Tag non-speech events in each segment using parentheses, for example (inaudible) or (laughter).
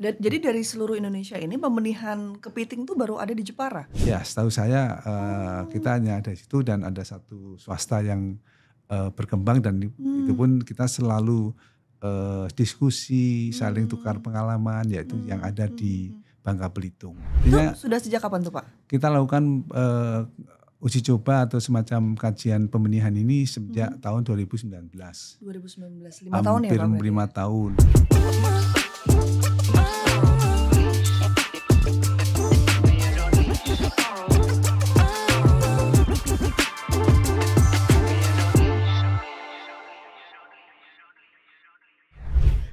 Dan, jadi dari seluruh Indonesia ini pembenihan kepiting itu baru ada di Jepara? Ya, setahu saya uh, hmm. kita hanya ada situ dan ada satu swasta yang uh, berkembang dan hmm. itu pun kita selalu uh, diskusi, saling hmm. tukar pengalaman yaitu hmm. yang ada hmm, di hmm, Bangka Belitung. Itu sudah sejak kapan tuh Pak? Kita lakukan uh, uji coba atau semacam kajian pembenihan ini sejak hmm. tahun 2019. 2019, 5 tahun ya Pak? Hampir 5 ya? tahun.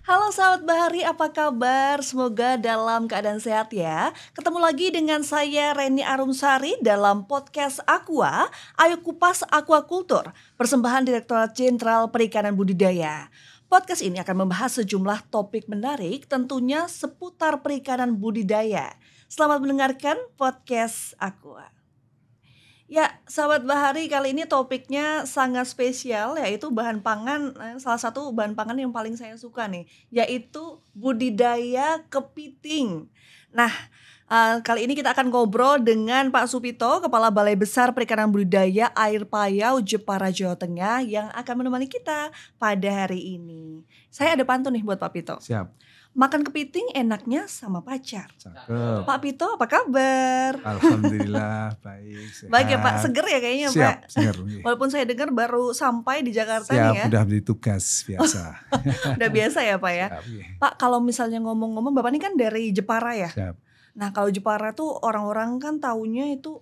Halo sahabat Bahari, apa kabar? Semoga dalam keadaan sehat ya. Ketemu lagi dengan saya Reni Arumsari dalam podcast Aqua, Ayo Kupas Aquakultur, persembahan Direktorat Jenderal Perikanan Budidaya. Podcast ini akan membahas sejumlah topik menarik tentunya seputar perikanan budidaya. Selamat mendengarkan podcast Aqua. Ya, sahabat Bahari, kali ini topiknya sangat spesial yaitu bahan pangan eh, salah satu bahan pangan yang paling saya suka nih, yaitu budidaya kepiting. Nah, Uh, kali ini kita akan ngobrol dengan Pak Supito, Kepala Balai Besar Perikanan Budidaya Air Payau Jepara Jawa Tengah yang akan menemani kita pada hari ini. Saya ada pantun nih buat Pak Pito. Siap. Makan kepiting enaknya sama pacar. Cakep. Pak Pito apa kabar? Alhamdulillah (laughs) baik. Sehat. Baik ya Pak, seger ya kayaknya Siap, Pak. Seger. Iya. Walaupun saya dengar baru sampai di Jakarta Siap, nih ya. udah beli tugas biasa. (laughs) udah biasa ya Pak ya. Siap, ya. Pak kalau misalnya ngomong-ngomong Bapak ini kan dari Jepara ya? Siap. Nah kalau Jepara tuh orang-orang kan taunya itu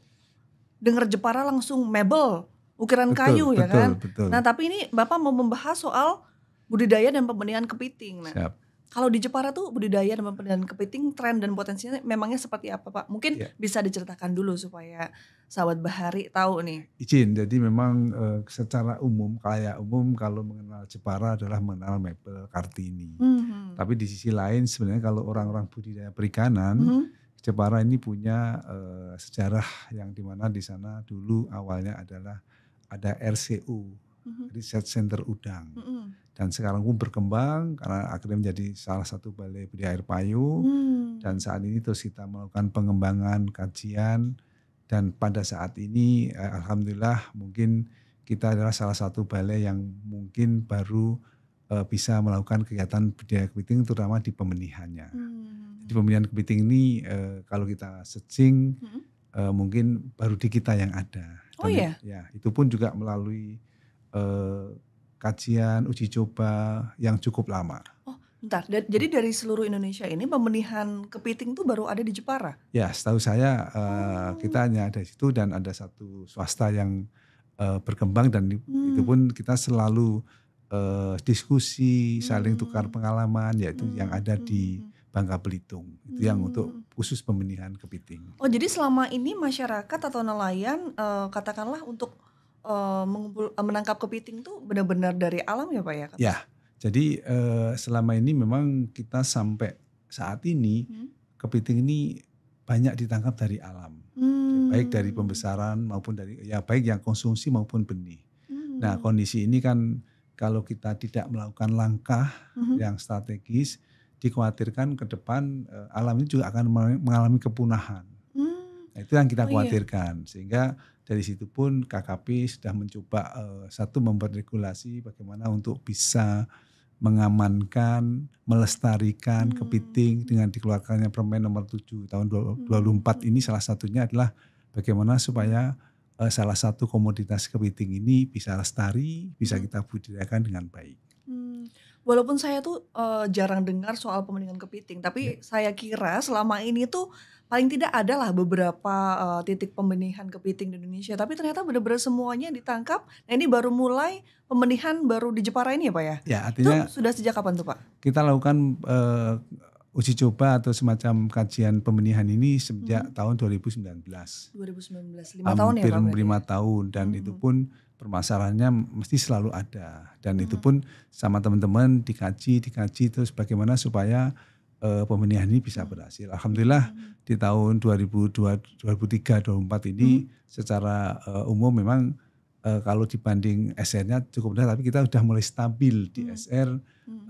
denger Jepara langsung mebel, ukiran betul, kayu ya betul, ya kan. Betul. Nah tapi ini Bapak mau membahas soal budidaya dan pembenihan kepiting. Nah, Siap. Kalau di Jepara tuh budidaya dan pembenihan kepiting tren dan potensinya memangnya seperti apa Pak? Mungkin yeah. bisa diceritakan dulu supaya sahabat Bahari tahu nih. Izin, jadi memang e, secara umum, kayak umum kalau mengenal Jepara adalah mengenal Mebel Kartini. Mm -hmm. Tapi di sisi lain sebenarnya kalau orang-orang budidaya perikanan mm -hmm Jepara ini punya uh, sejarah yang dimana di sana dulu awalnya adalah ada RCU, mm-hmm. Research Center Udang. Mm-hmm. Dan sekarang pun berkembang karena akhirnya menjadi salah satu balai budaya air payung. Mm. Dan saat ini terus kita melakukan pengembangan, kajian. Dan pada saat ini eh, Alhamdulillah mungkin kita adalah salah satu balai yang mungkin baru uh, bisa melakukan kegiatan budidaya kepiting terutama di pembenihannya. Hmm. Di pembenihan kepiting ini uh, kalau kita searching hmm. uh, mungkin baru di kita yang ada. Oh dan oh iya. Ya, itu pun juga melalui uh, kajian uji coba yang cukup lama. Oh. Bentar, jadi dari seluruh Indonesia ini pembenihan kepiting itu baru ada di Jepara? Ya, setahu saya uh, hmm. kita hanya ada di situ dan ada satu swasta yang berkembang dan hmm. itu pun kita selalu uh, diskusi, saling hmm. tukar pengalaman, yaitu hmm. yang ada di Bangka Belitung. Itu yang hmm. untuk khusus pembenihan kepiting. Oh, jadi selama ini masyarakat atau nelayan uh, katakanlah untuk uh, menangkap kepiting tuh benar-benar dari alam ya, Pak ya? Kata? Ya. Jadi uh, selama ini memang kita sampai saat ini hmm. kepiting ini banyak ditangkap dari alam. Hmm. Baik dari pembesaran maupun dari ya baik yang konsumsi maupun benih. Nah, hmm. Nah, kondisi ini kan kalau kita tidak melakukan langkah mm-hmm. yang strategis, dikhawatirkan ke depan eh, alam ini juga akan mengalami kepunahan. Mm. Nah, itu yang kita oh, iya. khawatirkan. iya. Sehingga dari situ pun KKP sudah mencoba uh, satu membuat bagaimana untuk bisa mengamankan, melestarikan hmm. kepiting dengan dikeluarkannya Permen nomor 7 tahun 2024 hmm. ini salah satunya adalah bagaimana supaya uh, salah satu komoditas kepiting ini bisa lestari, bisa hmm. kita budidayakan dengan baik. Hmm, walaupun saya tuh uh, jarang dengar soal pemendingan kepiting, tapi ya. saya kira selama ini tuh paling tidak adalah beberapa uh, titik pembenihan kepiting di Indonesia. Tapi ternyata benar-benar semuanya ditangkap. Nah ini baru mulai pembenihan baru di Jepara ini ya Pak ya? Ya artinya. Itu sudah sejak kapan tuh Pak? Kita lakukan uh, uji coba atau semacam kajian pembenihan ini sejak hmm. tahun 2019. 2019, lima tahun ya Pak? Hampir lima ya? tahun dan hmm. itu pun permasalahannya mesti selalu ada dan hmm. itu pun sama teman-teman dikaji, dikaji terus bagaimana supaya uh, eh, pemenihan ini bisa hmm. berhasil. Alhamdulillah hmm. di tahun 2023-2024 ini hmm. secara uh, umum memang Eh, kalau dibanding SR-nya cukup rendah tapi kita sudah mulai stabil di hmm. SR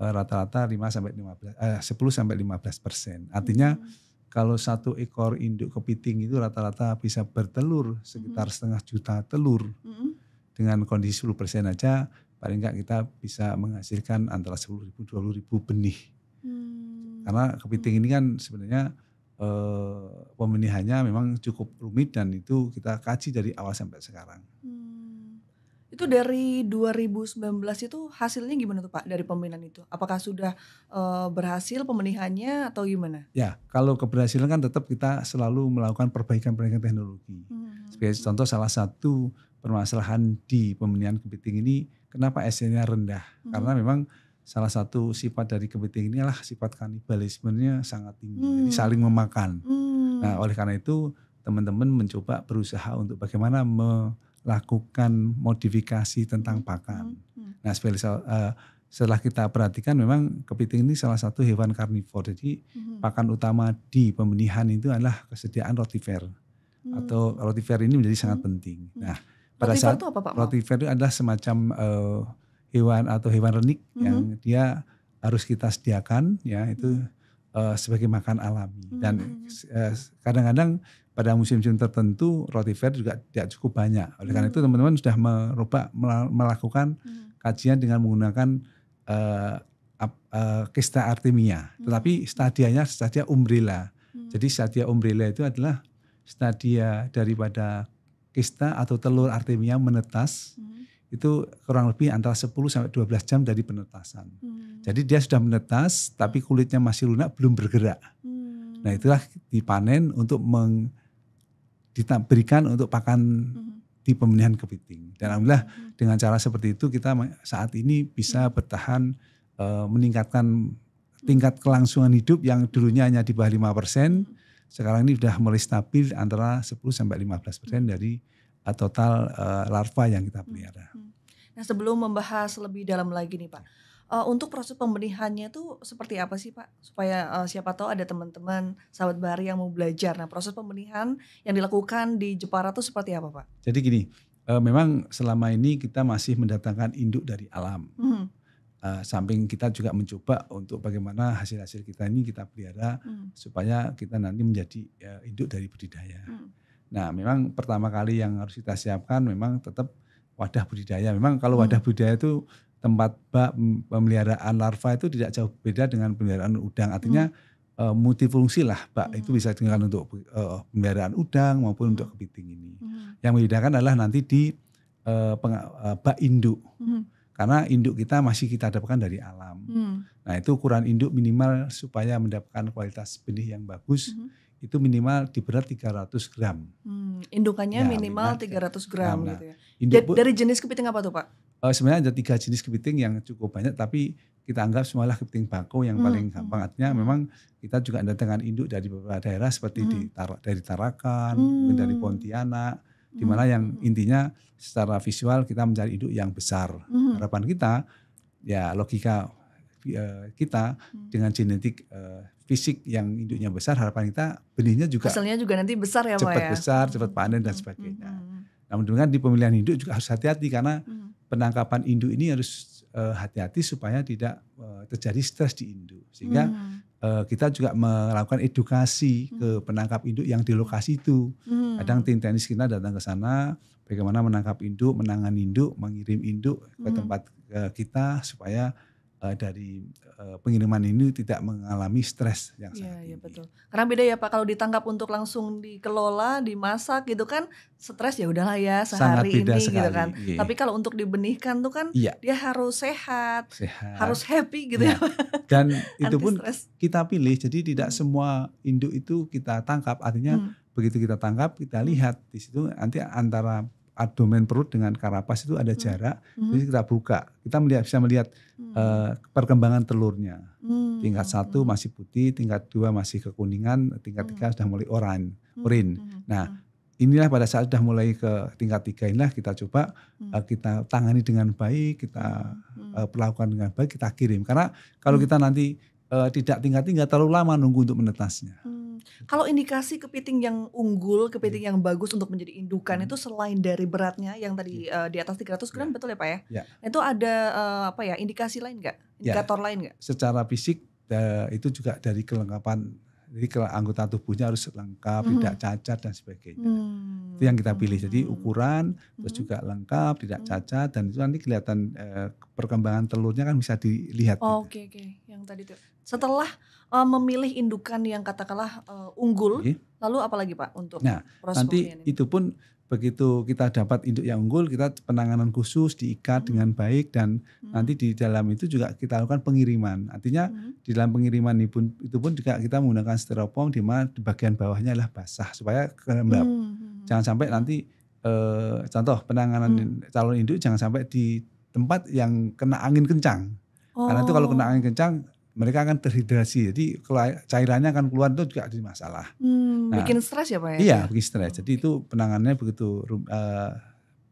rata hmm. eh, rata-rata 5 sampai 15 eh, 10 sampai 15 persen. Artinya hmm. kalau satu ekor induk kepiting itu rata-rata bisa bertelur hmm. sekitar hmm. setengah juta telur. Hmm. Dengan kondisi 10 persen aja paling nggak kita bisa menghasilkan antara 10 ribu 20 ribu benih. Hmm. Karena kepiting hmm. ini kan sebenarnya eh, pemenihannya memang cukup rumit dan itu kita kaji dari awal sampai sekarang. Hmm. Itu dari 2019 itu hasilnya gimana tuh Pak dari pembinaan itu? Apakah sudah e, berhasil pemilihannya atau gimana? Ya, kalau keberhasilan kan tetap kita selalu melakukan perbaikan-perbaikan teknologi. Hmm. Sebagai contoh salah satu permasalahan di pemilihan kepiting ini kenapa SN-nya rendah? Hmm. Karena memang salah satu sifat dari kepiting ini adalah sifat kanibalismenya sangat tinggi. Hmm. Jadi saling memakan. Hmm. Nah, oleh karena itu teman-teman mencoba berusaha untuk bagaimana me lakukan modifikasi tentang hmm, pakan. Hmm, hmm. Nah, spesial, uh, setelah kita perhatikan memang kepiting ini salah satu hewan karnivor. Jadi hmm. pakan utama di pembenihan itu adalah kesediaan rotifer. Hmm. Atau rotifer ini menjadi sangat hmm. penting. Nah, pada rotifer saat itu apa, Pak? rotifer itu adalah semacam uh, hewan atau hewan renik hmm. yang dia harus kita sediakan ya itu hmm. uh, sebagai makan alami. Dan kadang-kadang uh, kadang -kadang pada musim-musim tertentu roti fair juga tidak cukup banyak. Oleh karena itu hmm. teman-teman sudah merubah melakukan hmm. kajian dengan menggunakan uh, uh, kista artemia. Hmm. Tetapi stadianya stadia umbrella. Jadi stadia umbrella itu adalah stadia daripada kista atau telur artemia menetas. Itu kurang lebih antara 10 sampai 12 jam dari penetasan. Hmm. Jadi dia sudah menetas tapi kulitnya masih lunak belum bergerak. Hmm. Nah, itulah dipanen untuk meng diberikan untuk pakan mhm. di pemilihan kepiting. Dan alhamdulillah mhm. dengan cara seperti itu kita saat ini bisa mhm. bertahan uh, meningkatkan tingkat kelangsungan hidup yang dulunya hanya di bawah 5 persen, sekarang ini sudah mulai stabil antara 10 sampai 15 persen dari eh, total uh, larva yang kita pelihara. Nah sebelum membahas lebih dalam lagi nih Pak, ya. Uh, untuk proses pembenihannya itu seperti apa sih Pak? Supaya uh, siapa tahu ada teman-teman sahabat Bahari yang mau belajar. Nah proses pembenihan yang dilakukan di Jepara itu seperti apa Pak? Jadi gini, uh, memang selama ini kita masih mendatangkan induk dari alam. Hmm. Uh, samping kita juga mencoba untuk bagaimana hasil-hasil kita ini kita pelihara hmm. supaya kita nanti menjadi uh, induk dari budidaya. Hmm. Nah memang pertama kali yang harus kita siapkan memang tetap wadah budidaya. Memang kalau hmm. wadah hmm. budidaya itu tempat bak pemeliharaan larva itu tidak jauh beda dengan pemeliharaan udang. Artinya hmm. uh, multifungsi lah bak hmm. itu bisa digunakan untuk uh, pemeliharaan udang maupun hmm. untuk kepiting ini. Hmm. Yang membedakan adalah nanti di uh, eh, peng, uh, bak induk. Hmm. Karena induk kita masih kita dapatkan dari alam. Hmm. Nah itu ukuran induk minimal supaya mendapatkan kualitas benih yang bagus. Hmm itu minimal di berat 300 gram. Hmm, indukannya ya, minimal, 300 gram, gram nah, gitu ya. dari jenis kepiting apa tuh Pak? uh, sebenarnya ada tiga jenis kepiting yang cukup banyak tapi kita anggap semualah kepiting bako yang hmm. paling hmm. gampang artinya hmm. memang kita juga ada dengan induk dari beberapa daerah seperti hmm. di tar dari Tarakan hmm. mungkin dari hmm. Pontianak di hmm, mana yang intinya secara visual kita mencari induk yang besar hmm. harapan kita ya logika eh, kita dengan genetik eh, fisik yang induknya besar harapan kita benihnya juga hasilnya juga nanti besar ya cepat ya? besar cepat panen dan sebagainya hmm. namun dengan di pemilihan induk juga harus hati-hati karena hmm penangkapan induk ini harus eh, hati-hati uh, supaya tidak uh, terjadi stres di induk sehingga hmm. uh, kita juga melakukan edukasi hmm. ke penangkap induk yang di lokasi itu hmm. kadang tim tenis kita datang ke sana bagaimana menangkap induk menangan induk mengirim induk ke hmm. tempat kita supaya Eh, dari eh, pengiriman ini tidak mengalami stres yang ya, sangat iya, tinggi. Iya betul. Karena beda ya Pak kalau ditangkap untuk langsung dikelola, dimasak gitu kan stres ya udahlah ya sehari sangat beda ini gitu sekali. gitu kan. Iya, iya. Tapi kalau untuk dibenihkan tuh kan iya. dia harus sehat, sehat, harus happy gitu iya. ya. Dan (laughs) itu pun kita pilih. Jadi tidak hmm. semua induk itu kita tangkap. Artinya hmm. begitu kita tangkap kita hmm. lihat di situ nanti antara abdomen perut dengan karapas itu ada hmm. jarak, hmm. jadi kita buka, kita melihat bisa melihat hmm. uh, perkembangan telurnya. Hmm. Tingkat satu hmm. masih putih, tingkat dua masih kekuningan, tingkat tiga hmm. sudah mulai oranye, urin. Nah, inilah pada saat sudah mulai ke tingkat tiga inilah kita coba uh, kita tangani dengan baik, kita uh, perlakukan dengan baik, kita kirim. Karena kalau kita nanti uh, tidak tingkat tiga terlalu lama nunggu untuk menetasnya. Hmm kalau indikasi kepiting yang unggul, kepiting yeah. yang bagus untuk menjadi indukan mm. itu selain dari beratnya yang tadi yeah. Iya. uh, di atas 300 gram yeah. betul ya Pak ya? Yeah. Itu ada uh, apa ya indikasi lain nggak? Iya. Indikator yeah. lain nggak? Secara fisik uh, itu juga dari kelengkapan jadi anggota tubuhnya harus lengkap, mm -hmm. tidak cacat dan sebagainya. Mm -hmm. Itu yang kita pilih. Jadi hmm. ukuran, mm -hmm. terus juga lengkap, tidak hmm. cacat, dan itu nanti kelihatan eh, perkembangan telurnya kan bisa dilihat. Oke oh, gitu. oke, okay, okay. yang tadi tuh. Setelah uh, memilih indukan yang katakanlah uh, unggul, okay. lalu apalagi Pak untuk Nah, nanti ini? itu pun begitu kita dapat induk yang unggul, kita penanganan khusus diikat hmm. dengan baik dan hmm. nanti di dalam itu juga kita lakukan pengiriman. Artinya hmm. di dalam pengiriman itu pun, itu pun juga kita menggunakan styrofoam di mana di bagian bawahnya adalah basah supaya lembab. Hmm, hmm, hmm. Jangan sampai nanti eh, contoh penanganan hmm. calon induk jangan sampai di tempat yang kena angin kencang. Oh. Karena itu kalau kena oh. angin kencang mereka akan terhidrasi. Jadi cairannya akan keluar itu juga ada masalah. Hmm, nah, bikin stres ya Pak ya? Iya, bikin stres. Jadi itu penanganannya begitu uh,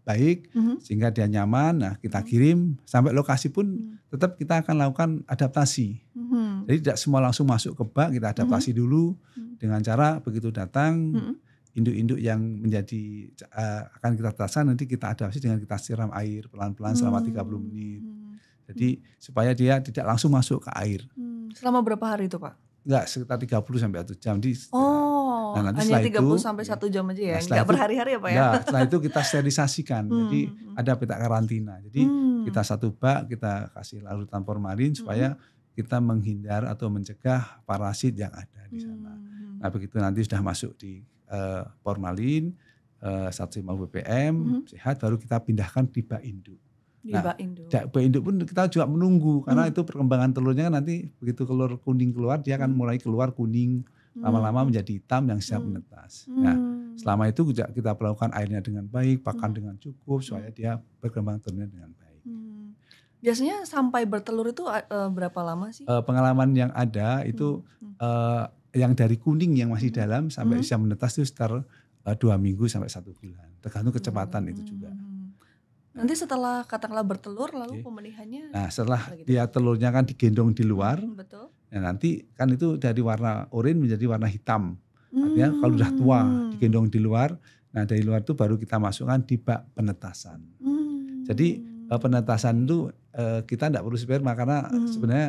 baik mm-hmm. sehingga dia nyaman. Nah, kita mhm. kirim sampai lokasi pun mhm. tetap kita akan lakukan adaptasi. Mm-hmm. Jadi tidak semua langsung masuk ke bak, kita adaptasi mm-hmm. dulu mhm. dengan cara begitu datang mm-hmm induk-induk yang menjadi uh, akan kita taskan nanti kita adaptasi dengan kita siram air pelan-pelan selama hmm. tiga 30 menit. Hmm. Jadi hmm. supaya dia tidak langsung masuk ke air. Hmm. Selama berapa hari itu, Pak? Enggak, sekitar 30 sampai 1 jam. Di, oh, nah, nanti hanya 30 itu, sampai 1 jam aja ya? Nah, berhari-hari ya Pak ya? Enggak, setelah itu kita sterilisasikan. Hmm. Jadi hmm. ada peta karantina. Jadi hmm. kita satu bak, kita kasih larutan formalin hmm. supaya kita menghindar atau mencegah parasit yang ada di sana. Hmm. Nah begitu nanti sudah masuk di Eh, formalin, uh, 150 ppm, sehat baru kita pindahkan di bak induk. Di nah, bak induk. Bak induk pun kita juga menunggu karena mm. itu perkembangan telurnya kan nanti begitu telur kuning keluar dia akan mhm. mulai keluar kuning mhm. lama-lama menjadi hitam yang siap hmm. menetas. Hmm. Nah, mhm. selama itu juga kita perlakukan airnya dengan baik, pakan hmm. dengan cukup supaya dia berkembang telurnya dengan baik. Hmm. Biasanya sampai bertelur itu uh, berapa lama sih? Uh, pengalaman yang ada itu hmm. Hmm yang dari kuning yang masih hmm. dalam sampai hmm. bisa menetas itu sekitar eh, dua minggu sampai satu bulan tergantung kecepatan itu juga hmm. nanti setelah katakanlah bertelur lalu okay. nah setelah gitu. dia ya telurnya kan digendong di luar hmm, betul nah, nanti kan itu dari warna oranye menjadi warna hitam hmm. artinya kalau sudah tua digendong di luar nah dari luar itu baru kita masukkan di bak penetasan hmm. jadi eh, penetasan itu eh, kita tidak perlu sperma karena hmm. sebenarnya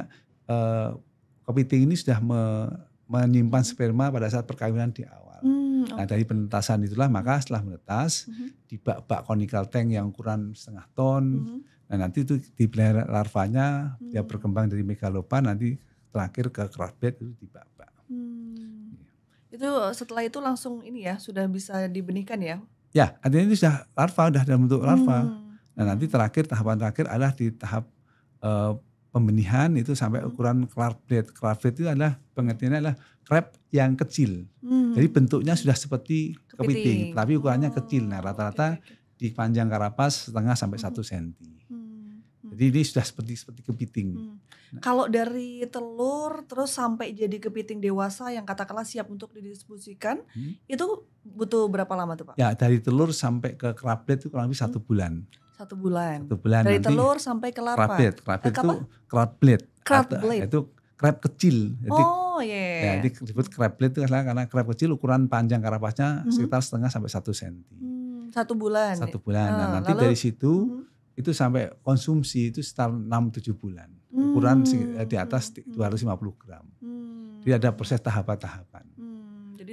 uh, kepiting ini sudah me menyimpan sperma pada saat perkawinan di awal. Hmm, okay. Nah dari penetasan itulah maka setelah menetas hmm di bak-bak konikal tank yang ukuran setengah ton, hmm nah nanti itu di larvanya mm-hmm. dia hmm. berkembang dari megalopan nanti terakhir ke crab bed itu di bak-bak. Hmm. Ya. Itu setelah itu langsung ini ya sudah bisa dibenihkan ya? Ya artinya itu sudah larva, sudah dalam bentuk larva. Hmm. Nah nanti hmm. terakhir tahapan terakhir adalah di tahap uh, pembenihan itu sampai hmm. ukuran clarinet. Clarinet itu adalah pengertiannya adalah crab yang kecil. Hmm. Jadi bentuknya sudah seperti kepiting, kepiting tapi ukurannya oh. kecil. Nah rata-rata okay, okay. di panjang karapas setengah sampai satu hmm. senti. Hmm. Jadi ini sudah seperti seperti kepiting. Hmm. Nah, Kalau dari telur terus sampai jadi kepiting dewasa yang katakanlah siap untuk didistribusikan, hmm. itu butuh berapa lama tuh pak? Ya dari telur sampai ke crablet itu kurang lebih hmm. satu bulan. Satu bulan. Satu bulan. Dari nanti telur sampai ke larva. Crablet. Crablet eh, itu crablet. Crablet. Itu crab kecil. Jadi, oh iya. Yeah. Ya, iya. jadi disebut crablet itu karena, karena crab kecil ukuran panjang karapasnya mm-hmm. sekitar setengah sampai satu senti. Hmm, satu bulan. Satu bulan. Nah, nah nanti lalu, dari situ mm-hmm. itu sampai konsumsi itu sekitar 6-7 bulan. Ukuran mm-hmm. di atas 250 hmm. gram. Mm-hmm. Jadi ada proses tahapan-tahapan.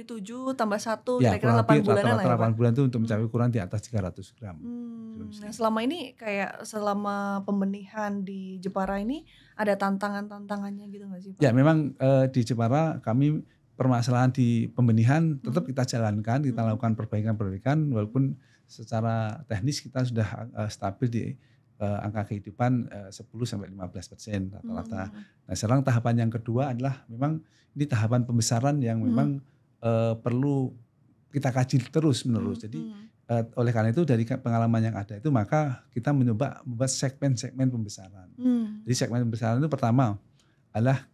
Jadi 7 tambah 1 ya, kira-kira 8 bulan lah ya. 8 bulan itu untuk mencapai ukuran di atas 300 gram. Hmm. Nah, selama ini kayak selama pembenihan di Jepara ini ada tantangan-tantangannya gitu nggak sih Pak? Ya, memang eh, di Jepara kami permasalahan di pembenihan tetap hmm. kita jalankan, kita hmm. lakukan perbaikan-perbaikan walaupun secara teknis kita sudah uh, stabil di uh, angka kehidupan uh, 10 sampai 15 persen rata-rata. Hmm. Nah, sekarang tahapan yang kedua adalah memang ini tahapan pembesaran yang hmm. memang hmm uh, perlu kita kaji terus menerus. Hmm. Jadi uh, oleh karena itu dari pengalaman yang ada itu maka kita mencoba membuat segmen-segmen pembesaran. Hmm. Jadi segmen pembesaran itu pertama adalah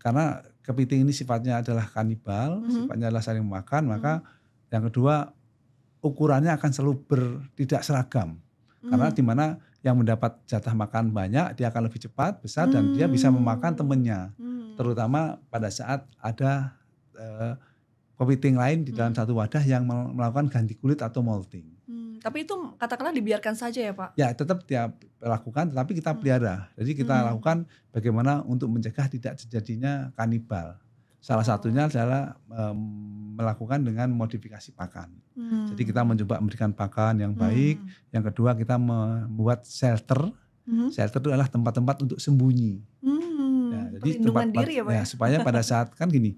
karena kepiting ini sifatnya adalah kanibal, hmm. sifatnya adalah saling memakan, maka hmm. yang kedua ukurannya akan selalu ber, tidak seragam. Mm-hmm. Karena di mana yang mendapat jatah makan banyak, dia akan lebih cepat, besar, hmm. dan dia bisa mm. memakan temennya. Hmm. Terutama pada saat ada uh, kepiting lain di dalam hmm. satu wadah yang melakukan ganti kulit atau molting. Hmm, tapi itu katakanlah dibiarkan saja ya Pak? Ya tetap dia lakukan tetapi kita hmm. pelihara. Jadi kita hmm. lakukan bagaimana untuk mencegah tidak terjadinya kanibal. Salah satunya oh. adalah um, melakukan dengan modifikasi pakan. Hmm. Jadi kita mencoba memberikan pakan yang baik. Hmm. Yang kedua kita membuat shelter. Hmm. Shelter itu adalah tempat-tempat untuk sembunyi. Hmm. Ya, jadi tempat, diri ya, Pak? Ya, ya, supaya pada saat kan gini,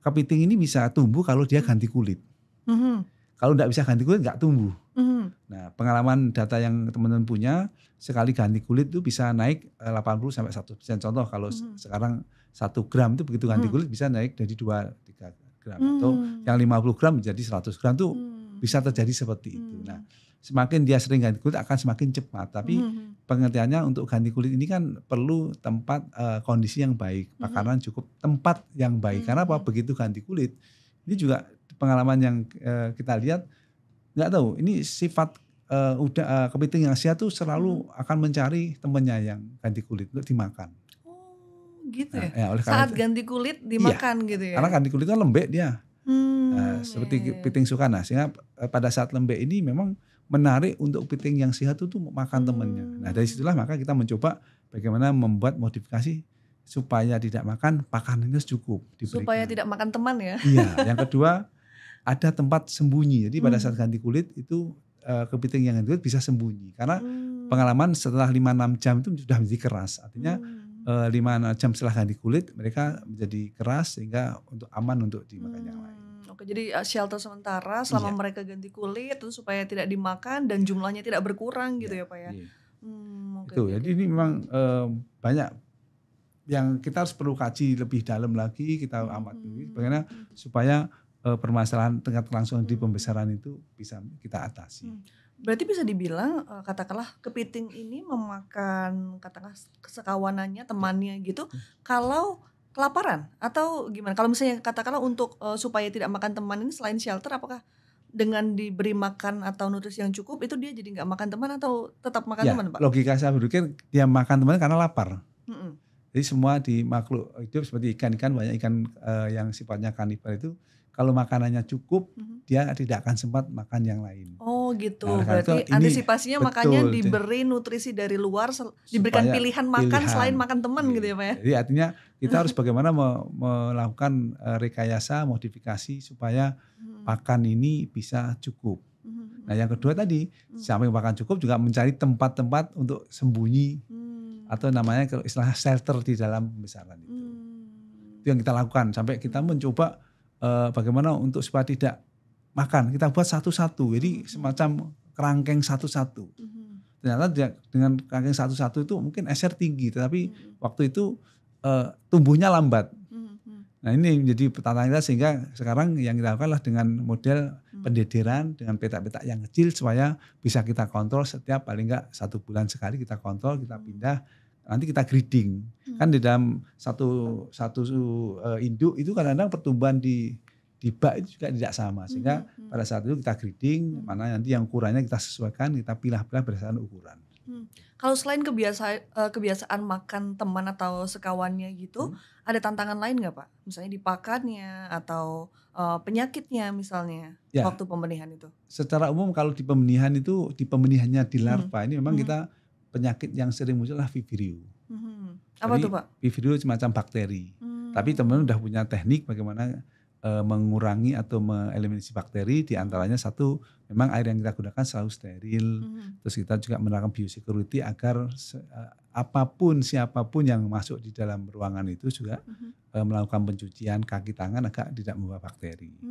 kepiting ini bisa tumbuh kalau dia ganti kulit. Mm-hmm. Kalau tidak bisa ganti kulit nggak tumbuh. Mm-hmm. Nah pengalaman data yang teman-teman punya sekali ganti kulit itu bisa naik 80 eh, sampai 100 persen. Contoh kalau mm-hmm. sekarang satu gram itu begitu ganti mhm. kulit bisa naik dari dua tiga gram mm-hmm. atau yang 50 gram menjadi 100 gram itu mm-hmm. bisa terjadi seperti itu. Mhm. Nah semakin dia sering ganti kulit akan semakin cepat. Tapi mm-hmm pengertiannya untuk ganti kulit ini kan perlu tempat uh, kondisi yang baik, makanan mm-hmm. cukup, tempat yang baik. Mm-hmm. Karena apa? Mm-hmm. Begitu ganti kulit, ini juga pengalaman yang uh, kita lihat nggak tahu. Ini sifat uh, udah uh, kepiting sehat tuh selalu mm-hmm. akan mencari temennya yang ganti kulit untuk dimakan. Oh, gitu ya. Nah, ya, ya oleh Saat karena, ganti kulit iya, dimakan iya, gitu ya. Karena ganti kulit kan lembek dia. Hmm, nah, seperti iya, iya. piting nah sehingga pada saat lembek ini memang menarik untuk kepiting yang sehat itu makan temennya. Hmm. Nah dari situlah maka kita mencoba bagaimana membuat modifikasi supaya tidak makan pakan ini cukup diberikan. Supaya tidak makan teman ya. Iya. Yang kedua ada tempat sembunyi. Jadi pada hmm. saat ganti kulit itu eh, kepiting yang ganti kulit bisa sembunyi karena hmm. pengalaman setelah 5-6 jam itu sudah menjadi keras. Artinya hmm. Eh, enam 5-6 jam setelah ganti kulit mereka menjadi keras sehingga untuk aman untuk dimakan yang lain. Oke, jadi eh, shelter sementara selama iya. mereka ganti kulit itu supaya tidak dimakan dan jumlahnya tidak berkurang gitu iya, ya Pak ya. Iya. Hmm, okay, itu okay. jadi ini memang eh, banyak yang kita harus perlu kaji lebih dalam lagi kita hmm, amati hmm. bagaimana hmm. hmm. supaya uh, permasalahan tingkat kelangsungan di hmm, pembesaran itu bisa kita atasi. Hmm. Berarti bisa dibilang katakanlah kepiting ini memakan katakanlah sekawanannya iya. temannya gitu kalau kelaparan atau gimana? Kalau misalnya katakanlah untuk uh, supaya tidak makan teman ini selain shelter, apakah dengan diberi makan atau nutrisi yang cukup itu dia jadi nggak makan teman atau tetap makan ya, teman pak? Logika saya berpikir dia makan teman karena lapar. Mm -mm. Jadi semua di makhluk hidup seperti ikan-ikan banyak ikan uh, yang sifatnya kanibal itu kalau makanannya cukup mm-hmm. dia tidak akan sempat makan yang lain. Oh gitu. Nah, Berarti ini, antisipasinya betul, makanya diberi nutrisi dari luar, diberikan pilihan makan pilihan, selain makan teman iya. gitu ya Pak ya. Jadi artinya kita harus (laughs) bagaimana me melakukan eh, rekayasa modifikasi supaya mm pakan ini bisa cukup. Mm-hmm. Nah, yang kedua tadi, mm-hmm. samping pakan cukup juga mencari tempat-tempat untuk sembunyi hmm atau namanya kalau istilah shelter di dalam pembesaran itu. hmm Itu yang kita lakukan sampai kita hmm. mencoba uh, bagaimana untuk supaya tidak makan. Kita buat satu-satu. Jadi semacam kerangkeng satu-satu. Mm-hmm. Ternyata dengan kerangkeng satu-satu itu mungkin SR tinggi, tetapi mm-hmm. waktu itu uh, tumbuhnya lambat. Mm-hmm. Nah ini menjadi pertanyaan kita sehingga sekarang yang kita lakukan adalah dengan model mm-hmm. pendederan dengan petak-petak yang kecil supaya bisa kita kontrol setiap paling enggak satu bulan sekali kita kontrol, kita mm. pindah. mm nanti kita grading hmm. kan di dalam satu satu uh, induk itu kadang-kadang pertumbuhan di di bak itu juga tidak sama sehingga hmm, hmm. pada saat itu kita grading hmm. mana nanti yang ukurannya kita sesuaikan kita pilah pilih berdasarkan ukuran. Hmm. Kalau selain kebiasaan eh, kebiasaan makan teman atau sekawannya gitu, hmm. ada tantangan lain nggak pak? Misalnya di pakannya atau uh, penyakitnya misalnya ya. waktu pembenihan itu? Secara umum kalau di pembenihan itu di pembenihannya di hmm. larva hmm. ini memang hmm. kita penyakit yang sering muncul adalah vivirio. Hmm. Apa Jadi, tuh Pak? Vibrio semacam bakteri. Hmm. Tapi teman-teman udah punya teknik bagaimana e, mengurangi atau mengeliminasi bakteri. Di antaranya satu, memang air yang kita gunakan selalu steril. Hmm. Terus kita juga menerapkan biosecurity agar se, eh, apapun siapapun yang masuk di dalam ruangan itu juga hmm. e, melakukan pencucian kaki tangan agar tidak membawa bakteri. Hmm.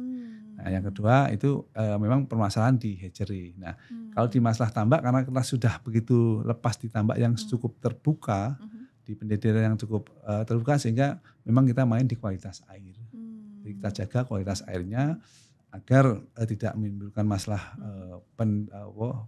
Nah, yang kedua itu e, memang permasalahan di hatchery. Nah, hmm. kalau di masalah tambak karena kita sudah begitu lepas di tambak yang hmm. cukup terbuka, hmm. di pendidikan yang cukup e, terbuka sehingga memang kita main di kualitas air. Hmm. Jadi kita jaga kualitas airnya agar e, tidak menimbulkan masalah e, pen, e,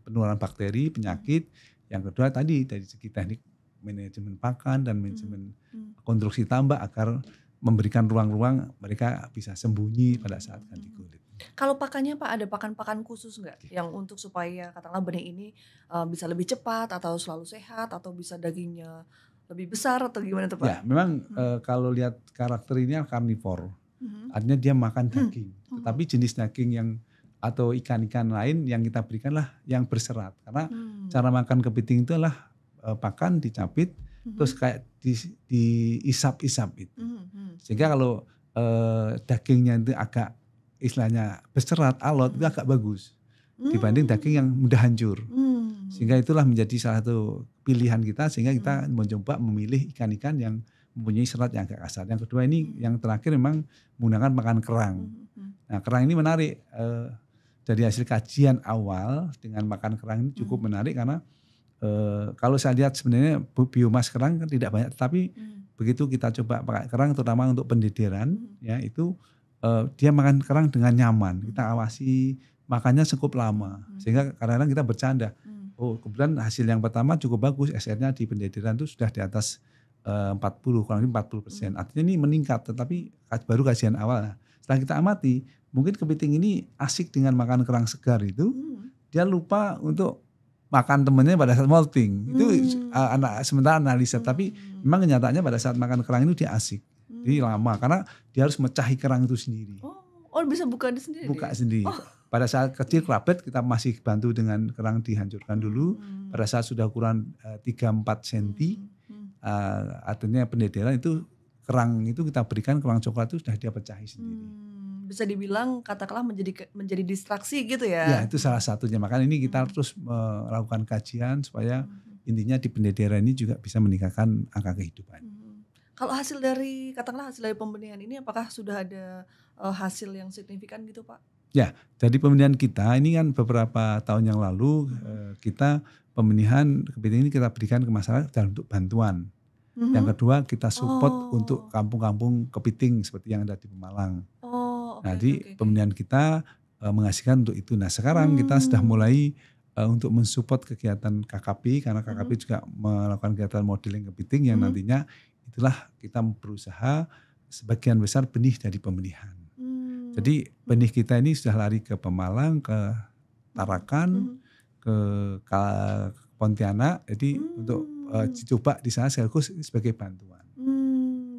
penularan bakteri, hmm. penyakit. Hmm. Yang kedua tadi dari segi teknik manajemen pakan dan manajemen hmm. hmm. konstruksi tambak agar memberikan ruang-ruang mereka bisa sembunyi pada saat ganti kulit. Kalau pakannya Pak ada pakan-pakan khusus nggak okay. yang untuk supaya katakanlah benih ini uh, bisa lebih cepat atau selalu sehat atau bisa dagingnya lebih besar atau gimana tuh Pak? Ya memang hmm. uh, kalau lihat karakter ini kan karnivor, hmm. artinya dia makan hmm. daging. Hmm. Tetapi jenis daging yang atau ikan-ikan lain yang kita berikanlah yang berserat karena hmm. cara makan kepiting itu adalah uh, pakan dicapit hmm terus kayak di diisap-isap itu. Mm-hmm. Sehingga kalau eh, dagingnya itu agak istilahnya berserat alot mm-hmm. itu agak bagus mm-hmm. dibanding daging yang mudah hancur. Mm-hmm. Sehingga itulah menjadi salah satu pilihan kita sehingga kita mm-hmm. mencoba memilih ikan-ikan yang mempunyai serat yang agak kasar. Yang kedua ini mm-hmm. yang terakhir memang menggunakan makan kerang. Mm-hmm. Nah, kerang ini menarik eh, dari hasil kajian awal dengan makan kerang ini cukup mm-hmm. menarik karena e, kalau saya lihat sebenarnya biomas kerang kan tidak banyak, tapi hmm. begitu kita coba pakai kerang, terutama untuk pendidiran, hmm. ya itu e, dia makan kerang dengan nyaman. Hmm. Kita awasi makannya cukup lama, hmm. sehingga kadang-kadang kita bercanda. Hmm. Oh, kemudian hasil yang pertama cukup bagus, SR-nya di pendidiran itu sudah di atas e, eh, 40, kurang lebih 40 persen. Hmm. Artinya ini meningkat, tetapi baru kajian awal. Nah, setelah kita amati, mungkin kepiting ini asik dengan makan kerang segar itu, hmm. dia lupa untuk makan temennya pada saat molting itu uh, anak sementara analisa hmm. tapi memang kenyataannya pada saat makan kerang itu dia asik hmm. jadi lama karena dia harus mecahi kerang itu sendiri oh, oh bisa buka sendiri buka sendiri oh. pada saat kecil kerabat kita masih bantu dengan kerang dihancurkan dulu hmm. pada saat sudah ukuran e, tiga empat senti hmm. Hmm. E, artinya pendederan itu kerang itu kita berikan kerang coklat itu sudah dia pecahi sendiri hmm bisa dibilang katakanlah menjadi menjadi distraksi gitu ya. Ya itu salah satunya maka ini kita hmm. terus melakukan eh, kajian supaya hmm. intinya di pendidikan ini juga bisa meningkatkan angka kehidupan. Hmm. Kalau hasil dari katakanlah hasil dari pembenihan ini apakah sudah ada uh, hasil yang signifikan gitu pak? Ya jadi pembenihan kita ini kan beberapa tahun yang lalu hmm. uh, kita pembenihan kepiting ini kita berikan ke masyarakat dalam bentuk bantuan. Yang hmm. kedua kita support oh. untuk kampung-kampung kepiting seperti yang ada di Pemalang. Oh okay, jadi okay, pembinaan kita uh, menghasilkan untuk itu. Nah sekarang hmm. kita sudah mulai uh, untuk mensupport kegiatan KKP karena KKP hmm. juga melakukan kegiatan modeling kepiting yang hmm. nantinya itulah kita berusaha sebagian besar benih dari pemilihan. Hmm. Jadi hmm. benih kita ini sudah lari ke Pemalang, ke hmm. Tarakan, hmm. ke, ke Pontianak. Jadi e, hmm. untuk uh, dicoba di sana sekaligus sebagai bantuan.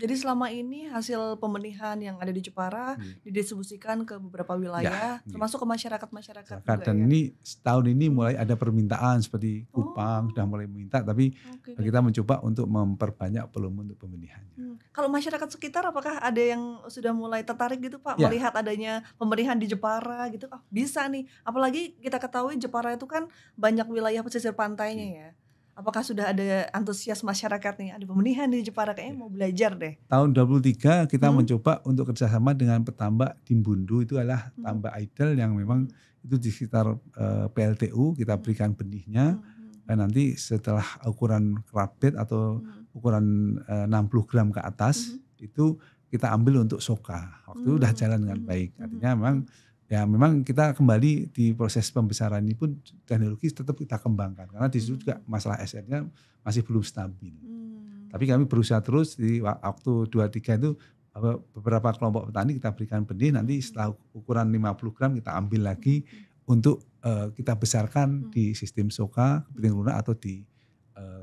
Jadi selama ini hasil pembenihan yang ada di Jepara hmm. didistribusikan ke beberapa ya, wilayah, ya, termasuk ke masyarakat-masyarakat juga. Dan ya? ini setahun ini mulai ada permintaan seperti oh. Kupang oh. sudah mulai minta, tapi okay. kita mencoba untuk memperbanyak volume untuk pembenihannya. Hmm. Kalau masyarakat sekitar, apakah ada yang sudah mulai tertarik gitu Pak ya. melihat adanya pembenihan di Jepara gitu? Oh, bisa nih, apalagi kita ketahui Jepara itu kan banyak wilayah pesisir pantainya hmm. ya Apakah sudah ada antusias masyarakat nih? Ada pemenihan di Jepara kayaknya mau belajar deh. Tahun 23 kita hmm. mencoba untuk kerjasama dengan petambak di Bundu itu adalah hmm. tambak idol yang memang itu di sekitar uh, eh, PLTU kita hmm. berikan benihnya. Hmm, hmm. Dan nanti setelah ukuran kerabat atau hmm. ukuran eh, uh, 60 gram ke atas hmm. itu kita ambil untuk soka. Waktu hmm. udah jalan dengan hmm, baik. Artinya memang ya memang kita kembali di proses pembesaran ini pun teknologi tetap kita kembangkan karena di situ juga hmm. masalah SR-nya masih belum stabil. Hmm. Tapi kami berusaha terus di waktu tiga itu beberapa kelompok petani kita berikan benih nanti hmm. setelah ukuran 50 gram kita ambil lagi hmm. untuk uh, kita besarkan hmm. di sistem soka, kepiting lunak atau di uh,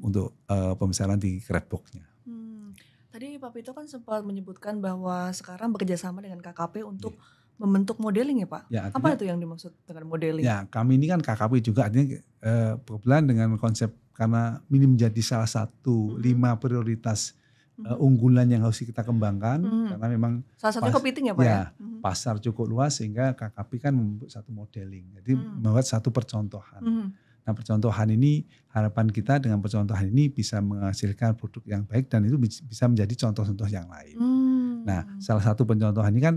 untuk uh, pembesaran di crab nya. Hmm. Tadi Pak Pito kan sempat menyebutkan bahwa sekarang bekerjasama dengan KKP untuk yeah membentuk modeling ya Pak? Ya, artinya, Apa itu yang dimaksud dengan modeling? Ya kami ini kan KKP juga artinya eh, berpelan dengan konsep karena ini menjadi salah satu mm -hmm. lima prioritas mm uh, unggulan yang harus kita kembangkan mm -hmm. karena memang salah satu kepiting ya Pak ya, ya? Mm -hmm. pasar cukup luas sehingga KKP kan membuat satu modeling jadi mm -hmm. membuat satu percontohan mm -hmm. Nah percontohan ini harapan kita dengan percontohan ini bisa menghasilkan produk yang baik dan itu bisa menjadi contoh-contoh yang lain. Hmm. Nah salah satu percontohan ini kan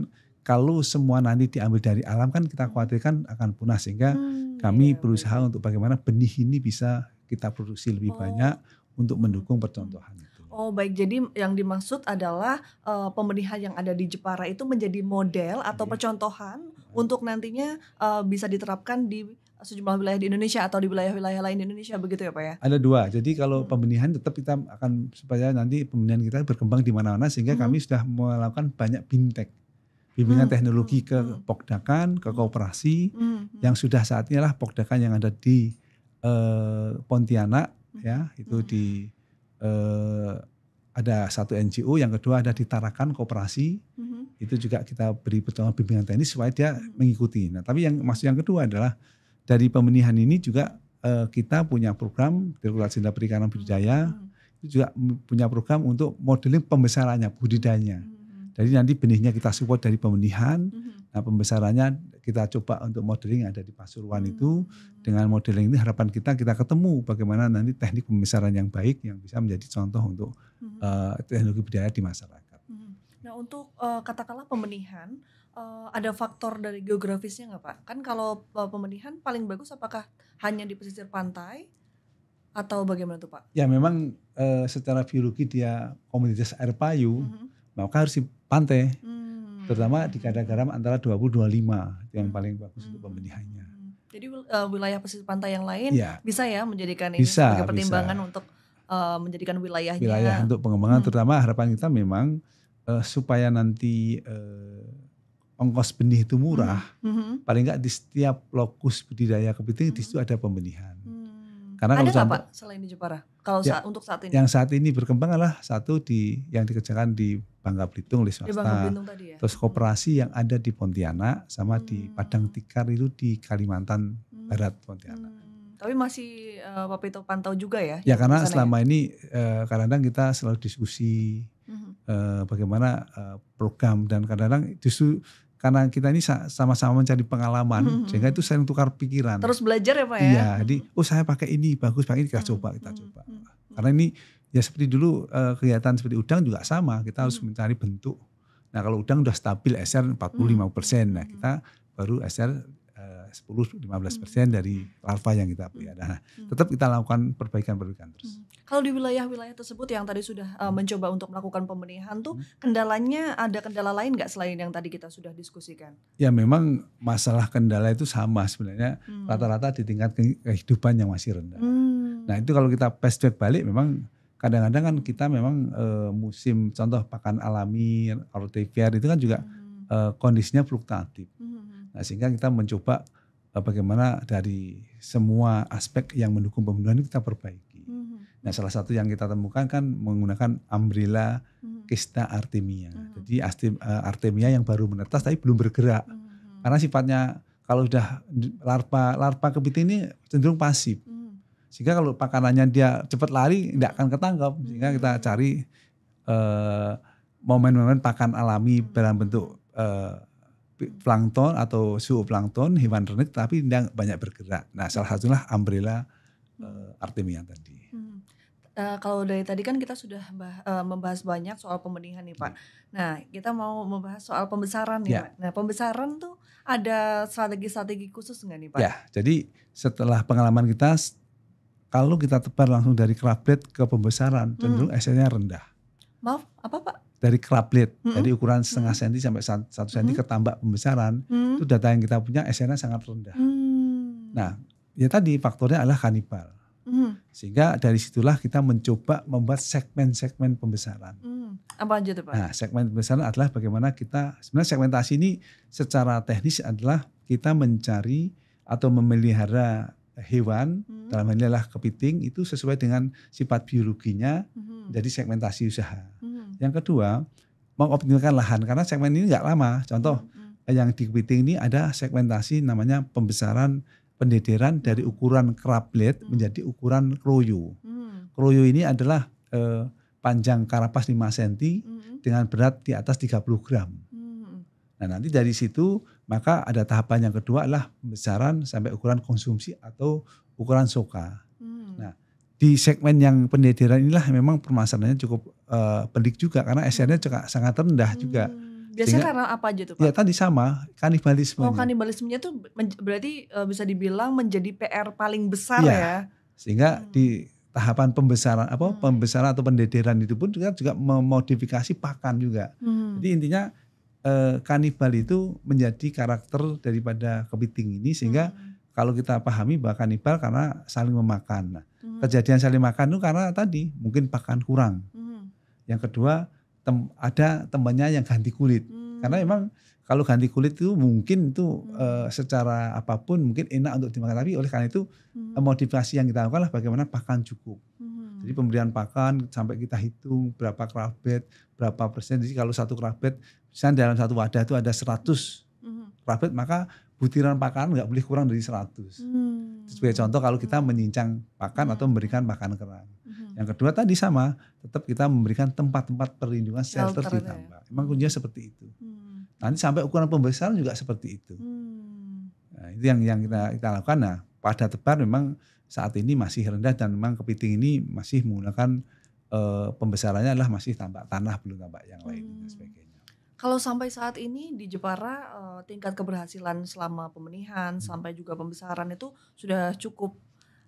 kalau semua nanti diambil dari alam kan kita hmm. khawatirkan akan punah sehingga hmm, kami iya, berusaha untuk bagaimana benih ini bisa kita produksi lebih oh. banyak untuk mendukung percontohan itu. Oh baik, jadi yang dimaksud adalah uh, eh, pembenihan yang ada di Jepara itu menjadi model atau iya. percontohan iya. untuk nantinya uh, bisa diterapkan di sejumlah wilayah di Indonesia atau di wilayah-wilayah lain di Indonesia begitu ya Pak ya? Ada dua, jadi kalau hmm. pembenihan tetap kita akan supaya nanti pembenihan kita berkembang di mana-mana sehingga hmm. kami sudah melakukan banyak bintek bimbingan hmm. teknologi ke hmm. Pokdakan, ke kooperasi hmm. yang sudah saatnya lah Pokdakan yang ada di eh, Pontianak hmm. ya itu hmm. di eh, ada satu NGO, yang kedua ada di Tarakan kooperasi hmm. itu juga kita beri pertolongan bimbingan teknis supaya dia hmm. mengikuti. Nah tapi yang maksud yang kedua adalah dari pemenihan ini juga eh, kita punya program Direktorat Jenderal Perikanan Budidaya hmm. itu juga punya program untuk modeling pembesarannya budidayanya. Hmm jadi nanti benihnya kita support dari pembenihan, mm-hmm. nah pembesarannya kita coba untuk modeling ada di Pasuruan mm-hmm. itu. Hmm. Dengan modeling ini harapan kita kita ketemu bagaimana nanti teknik pembesaran yang baik yang bisa menjadi contoh untuk mm-hmm. uh, teknologi budaya di masyarakat. Mm-hmm. Nah untuk uh, katakanlah pembenihan, uh, eh, ada faktor dari geografisnya nggak Pak? Kan kalau uh, pembenihan paling bagus apakah hanya di pesisir pantai atau bagaimana tuh Pak? Ya memang uh, secara biologi dia komunitas air payu, mm-hmm. maka harus pantai. Hmm. Terutama di kadar garam antara 20-25 yang hmm. paling bagus hmm. untuk pembenihannya. Jadi uh, wilayah pesisir pantai yang lain ya. bisa ya menjadikan ini bisa, sebagai pertimbangan bisa. untuk uh, menjadikan wilayahnya. Wilayah untuk pengembangan hmm. terutama harapan kita memang uh, supaya nanti uh, ongkos benih itu murah. Hmm. hmm. Paling nggak di setiap lokus budidaya kepiting hmm. di situ ada pembenihan. Hmm. Karena ada nggak pak selain di Jepara? Kalau ya, saat, untuk saat ini? Yang saat ini berkembang adalah satu di yang dikerjakan di Bangka Belitung oleh swasta. Ya, Bangka Belitung tadi ya. Terus kooperasi yang ada di Pontianak sama hmm. di Padang Tikar itu di Kalimantan hmm. Barat Pontianak. Hmm. Tapi masih uh, eh, Pak Pito pantau juga ya? Ya karena ya? selama ya? ini uh, kadang-kadang kita selalu diskusi hmm. uh, bagaimana uh, program dan kadang-kadang justru karena kita ini sama-sama mencari pengalaman -hmm. sehingga itu sering tukar pikiran terus belajar ya pak ya iya jadi oh saya pakai ini bagus pakai ini kita -hmm. coba kita hmm. coba -hmm. karena ini ya seperti dulu uh, eh, kegiatan seperti udang juga sama kita harus hmm. mencari bentuk nah kalau udang sudah stabil SR 45 persen nah hmm. kita baru SR uh, 10-15 persen hmm. dari larva yang kita punya. nah tetap kita lakukan perbaikan-perbaikan terus kalau di wilayah-wilayah tersebut yang tadi sudah uh, mencoba untuk melakukan pembenihan tuh kendalanya ada kendala lain nggak selain yang tadi kita sudah diskusikan ya memang masalah kendala itu sama sebenarnya rata-rata di tingkat kehidupan yang masih rendah nah itu kalau kita flashback balik memang kadang-kadang kan kita memang e, musim contoh pakan alami TPR itu kan juga hmm. e, kondisinya fluktuatif. Hmm, hmm, hmm. Nah, sehingga kita mencoba e, bagaimana dari semua aspek yang mendukung pembunuhan ini kita perbaiki. Hmm, hmm. Nah, salah satu yang kita temukan kan menggunakan umbrella hmm. kista artemia. Hmm. Jadi artemia yang baru menetas tapi belum bergerak. Hmm. Karena sifatnya kalau sudah larva larva kepiting ini cenderung pasif. Hmm sehingga kalau pakanannya dia cepat lari tidak akan ketangkap. Sehingga hmm. kita cari momen eh, momen-momen pakan alami hmm. dalam bentuk uh, plankton atau suhu plankton, hewan renik tapi tidak banyak bergerak. Nah, salah hmm. satulah umbrella uh, artemia tadi. Uh, kalau dari tadi kan kita sudah bah, uh, membahas banyak soal pembenihan nih Pak. Nah kita mau membahas soal pembesaran nih yeah. Pak. Nah pembesaran tuh ada strategi-strategi khusus nggak nih Pak? Ya, jadi setelah pengalaman kita kalau kita tebar langsung dari krablet ke pembesaran cenderung hmm. esennya rendah. Maaf, apa Pak? Dari krablet, hmm. dari ukuran hmm. setengah hmm. senti sampai satu senti hmm. ke tambak pembesaran, hmm. itu data yang kita punya esennya sangat rendah. Hmm. Nah, ya tadi faktornya adalah kanibal. Hmm. Sehingga dari situlah kita mencoba membuat segmen-segmen pembesaran. Hmm. Apa aja tuh Pak? Nah, segmen pembesaran adalah bagaimana kita, sebenarnya segmentasi ini secara teknis adalah kita mencari atau memelihara hewan hmm. dalam hal ini adalah kepiting itu sesuai dengan sifat biologinya hmm. jadi segmentasi usaha. Hmm. Yang kedua mengoptimalkan lahan karena segmen ini nggak lama. Contoh hmm. hmm. Eh, yang di kepiting ini ada segmentasi namanya pembesaran pendederan hmm. dari ukuran krablet hmm. menjadi ukuran kroyo. Hmm. Kroyo ini adalah eh, panjang karapas 5 cm hmm. dengan berat di atas 30 gram. Hmm. Nah nanti dari situ maka ada tahapan yang kedua adalah pembesaran sampai ukuran konsumsi atau ukuran soka. Hmm. Nah, di segmen yang pendederan inilah memang permasalahannya cukup uh, pelik juga karena SR-nya sangat rendah hmm. juga. Biasanya Sehingga, karena apa aja tuh Pak? Ya tadi sama, kanibalisme. Oh kanibalismenya tuh berarti uh, bisa dibilang menjadi PR paling besar ya. ya. Sehingga hmm. di tahapan pembesaran apa hmm. pembesaran atau pendederan itu pun juga juga memodifikasi pakan juga. Hmm. Jadi intinya Eh, kanibal itu menjadi karakter daripada kepiting ini sehingga hmm. kalau kita pahami bahwa kanibal karena saling memakan. Nah, hmm. Kejadian saling makan itu karena tadi mungkin pakan kurang. Hmm. Yang kedua tem ada temannya yang ganti kulit. Hmm. Karena memang kalau ganti kulit itu mungkin itu hmm. e, secara apapun mungkin enak untuk dimakan tapi oleh karena itu hmm. modifikasi yang kita lakukan lah bagaimana pakan cukup. Hmm jadi pemberian pakan sampai kita hitung berapa kerabat, berapa persen. Jadi kalau satu kerabat, misalnya dalam satu wadah itu ada 100 craft mm-hmm. maka butiran pakan nggak boleh kurang dari 100. Hmm. Sebagai contoh kalau kita menyincang pakan hmm. atau memberikan pakan kerang. Hmm. Yang kedua tadi sama, tetap kita memberikan tempat-tempat perlindungan shelter ditambah. Ya. Emang kuncinya seperti itu. Hmm. Nanti sampai ukuran pembesaran juga seperti itu. Hmm. Nah, itu yang yang kita kita lakukan. Nah, pada tebar memang saat ini masih rendah dan memang kepiting ini masih menggunakan e, pembesarannya adalah masih tambak tanah belum tambak yang lain hmm. dan sebagainya. Kalau sampai saat ini di Jepara e, tingkat keberhasilan selama pemenihan hmm. sampai juga pembesaran itu sudah cukup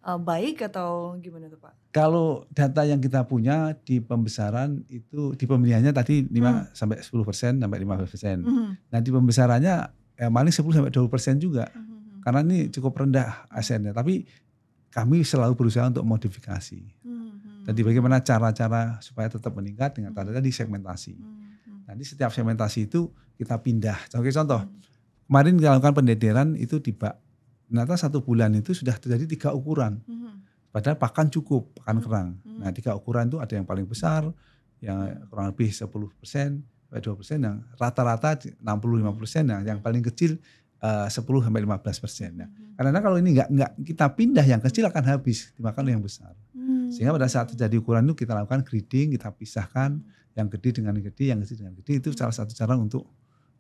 e, baik atau gimana tuh Pak? Kalau data yang kita punya di pembesaran itu di pemenihannya tadi 5 hmm. sampai 10 persen sampai 15 persen. Hmm. Nah di pembesarannya eh, paling 10 sampai 20 persen juga. Hmm, hmm, hmm. Karena ini cukup rendah asennya tapi kami selalu berusaha untuk modifikasi. Hmm. hmm. di bagaimana cara-cara supaya tetap meningkat dengan tanda tadi segmentasi. Hmm. hmm, hmm. Nanti setiap segmentasi itu kita pindah. Oke contoh, hmm. kemarin kita lakukan pendederan itu di bak. Ternyata satu bulan itu sudah terjadi tiga ukuran. Hmm. Padahal pakan cukup, pakan hmm. kerang. Nah tiga ukuran itu ada yang paling besar, yang kurang lebih 10 persen, 2 eh, persen, yang rata-rata 65 persen, yang, yang paling kecil 10 eh, sampai 15 persen. Ya. Hmm. Karena kalau ini nggak nggak kita pindah yang kecil akan habis dimakan yang besar. Hmm. Sehingga pada saat terjadi ukuran itu kita lakukan grading, kita pisahkan yang gede dengan yang gede, yang gede dengan gede. Itu salah satu cara untuk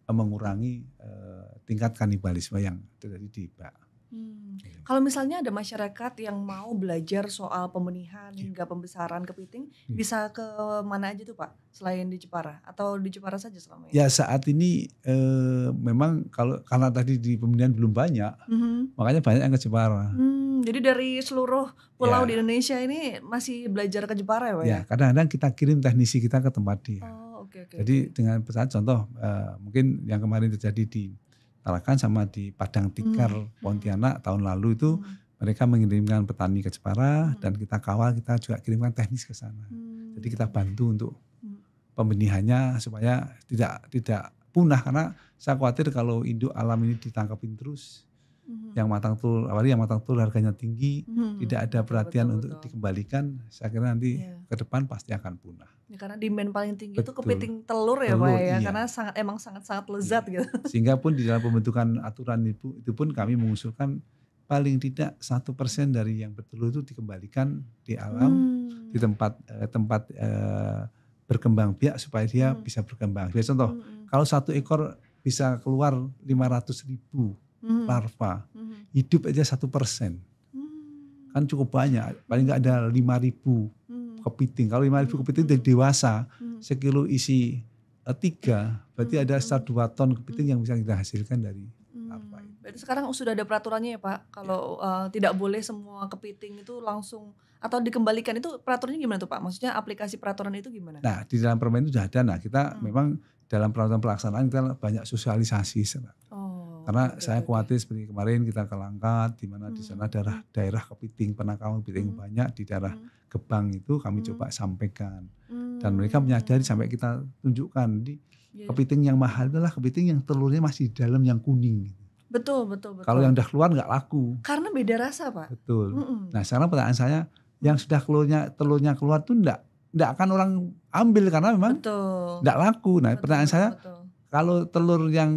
eh, mengurangi uh, tingkat kanibalisme yang terjadi di bak. Hmm. Iya. Kalau misalnya ada masyarakat yang mau belajar soal pembenihan yeah. hingga pembesaran kepiting, hmm. bisa ke mana aja tuh Pak? Selain di Jepara atau di Jepara saja selama ini? Ya saat ini eh, memang kalau karena tadi di pembenihan belum banyak, -hmm. makanya banyak yang ke Jepara. Hmm, jadi dari seluruh pulau ya. di Indonesia ini masih belajar ke Jepara ya Pak? Ya, ya? kadang-kadang kita kirim teknisi kita ke tempat dia. Oh, okay, okay, Jadi okay. dengan pesan contoh eh, mungkin yang kemarin terjadi di Tarakan sama di Padang Tikar hmm. Pontianak tahun lalu itu hmm. mereka mengirimkan petani ke Jepara hmm. dan kita kawal kita juga kirimkan teknis ke sana. Hmm. Jadi kita bantu untuk hmm. pembenihannya supaya tidak tidak punah karena saya khawatir kalau induk alam ini ditangkapin terus hmm. yang matang tuh awalnya yang matang tuh harganya tinggi hmm. tidak ada perhatian betul, untuk betul. dikembalikan saya kira nanti yeah. ke depan pasti akan punah ya, karena demand paling tinggi betul. itu kepiting telur ya telur, pak ya iya. karena sangat emang sangat sangat lezat iya. gitu (laughs) sehingga pun di dalam pembentukan aturan itu itu pun kami mengusulkan paling tidak satu persen dari yang betul itu dikembalikan di alam hmm. di tempat eh, tempat eh, berkembang biak supaya dia hmm. bisa berkembang. Biar contoh, hmm, hmm. kalau satu ekor bisa keluar 500 ribu hmm. larva hmm. hidup aja satu persen hmm. kan cukup banyak paling nggak ada lima ribu hmm. kepiting kalau lima ribu hmm. kepiting dari dewasa hmm. sekilo isi eh, tiga berarti hmm. ada sekitar dua ton kepiting hmm. yang bisa kita hasilkan dari hmm. larva itu. Berarti sekarang sudah ada peraturannya ya Pak kalau uh, tidak boleh semua kepiting itu langsung atau dikembalikan itu peraturannya gimana tuh Pak? Maksudnya aplikasi peraturan itu gimana? Nah di dalam permen itu sudah ada. Nah kita hmm. memang dalam peraturan pelaksanaan kita banyak sosialisasi. Oh. Karena okay, saya khawatir okay. seperti kemarin kita ke Langkat, di mana hmm. di sana hmm. daerah daerah kepiting penangkapan kepiting hmm. banyak di daerah hmm. Gebang itu kami hmm. coba sampaikan hmm. dan mereka hmm. menyadari sampai kita tunjukkan di yeah. Iya. kepiting yang mahal adalah kepiting yang telurnya masih di dalam yang kuning. Betul betul. betul. Kalau yang udah keluar nggak laku. Karena beda rasa pak. Betul. Mm -mm. Nah sekarang pertanyaan saya, yang sudah telurnya telurnya keluar tuh enggak enggak akan orang ambil karena memang betul. laku. Nah betul, pertanyaan saya, betul. kalau telur yang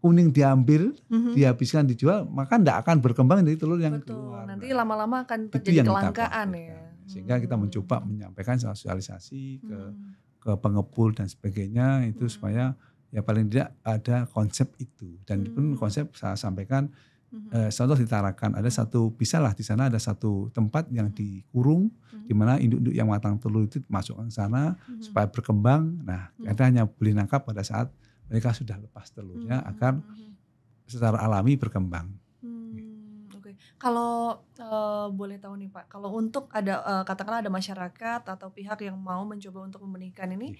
kuning diambil, mm-hmm. dihabiskan dijual, maka tidak akan berkembang dari telur yang Betul. keluar. Nanti lama-lama akan terjadi kelangkaan ya. Sehingga kita hmm. mencoba menyampaikan sosialisasi ke hmm. ke pengepul dan sebagainya itu hmm. supaya ya paling tidak ada konsep itu. Dan hmm. pun konsep saya sampaikan hmm. eh, contoh ditarakan ada satu bisalah di sana ada satu tempat yang hmm. dikurung hmm. di mana induk-induk yang matang telur itu masuk ke sana hmm. supaya berkembang. Nah, hmm. kita hanya boleh nangkap pada saat mereka sudah lepas telurnya hmm. akan secara alami berkembang. Hmm, Oke, okay. kalau uh, boleh tahu nih Pak, kalau untuk ada uh, katakanlah ada masyarakat atau pihak yang mau mencoba untuk membenihkan ini,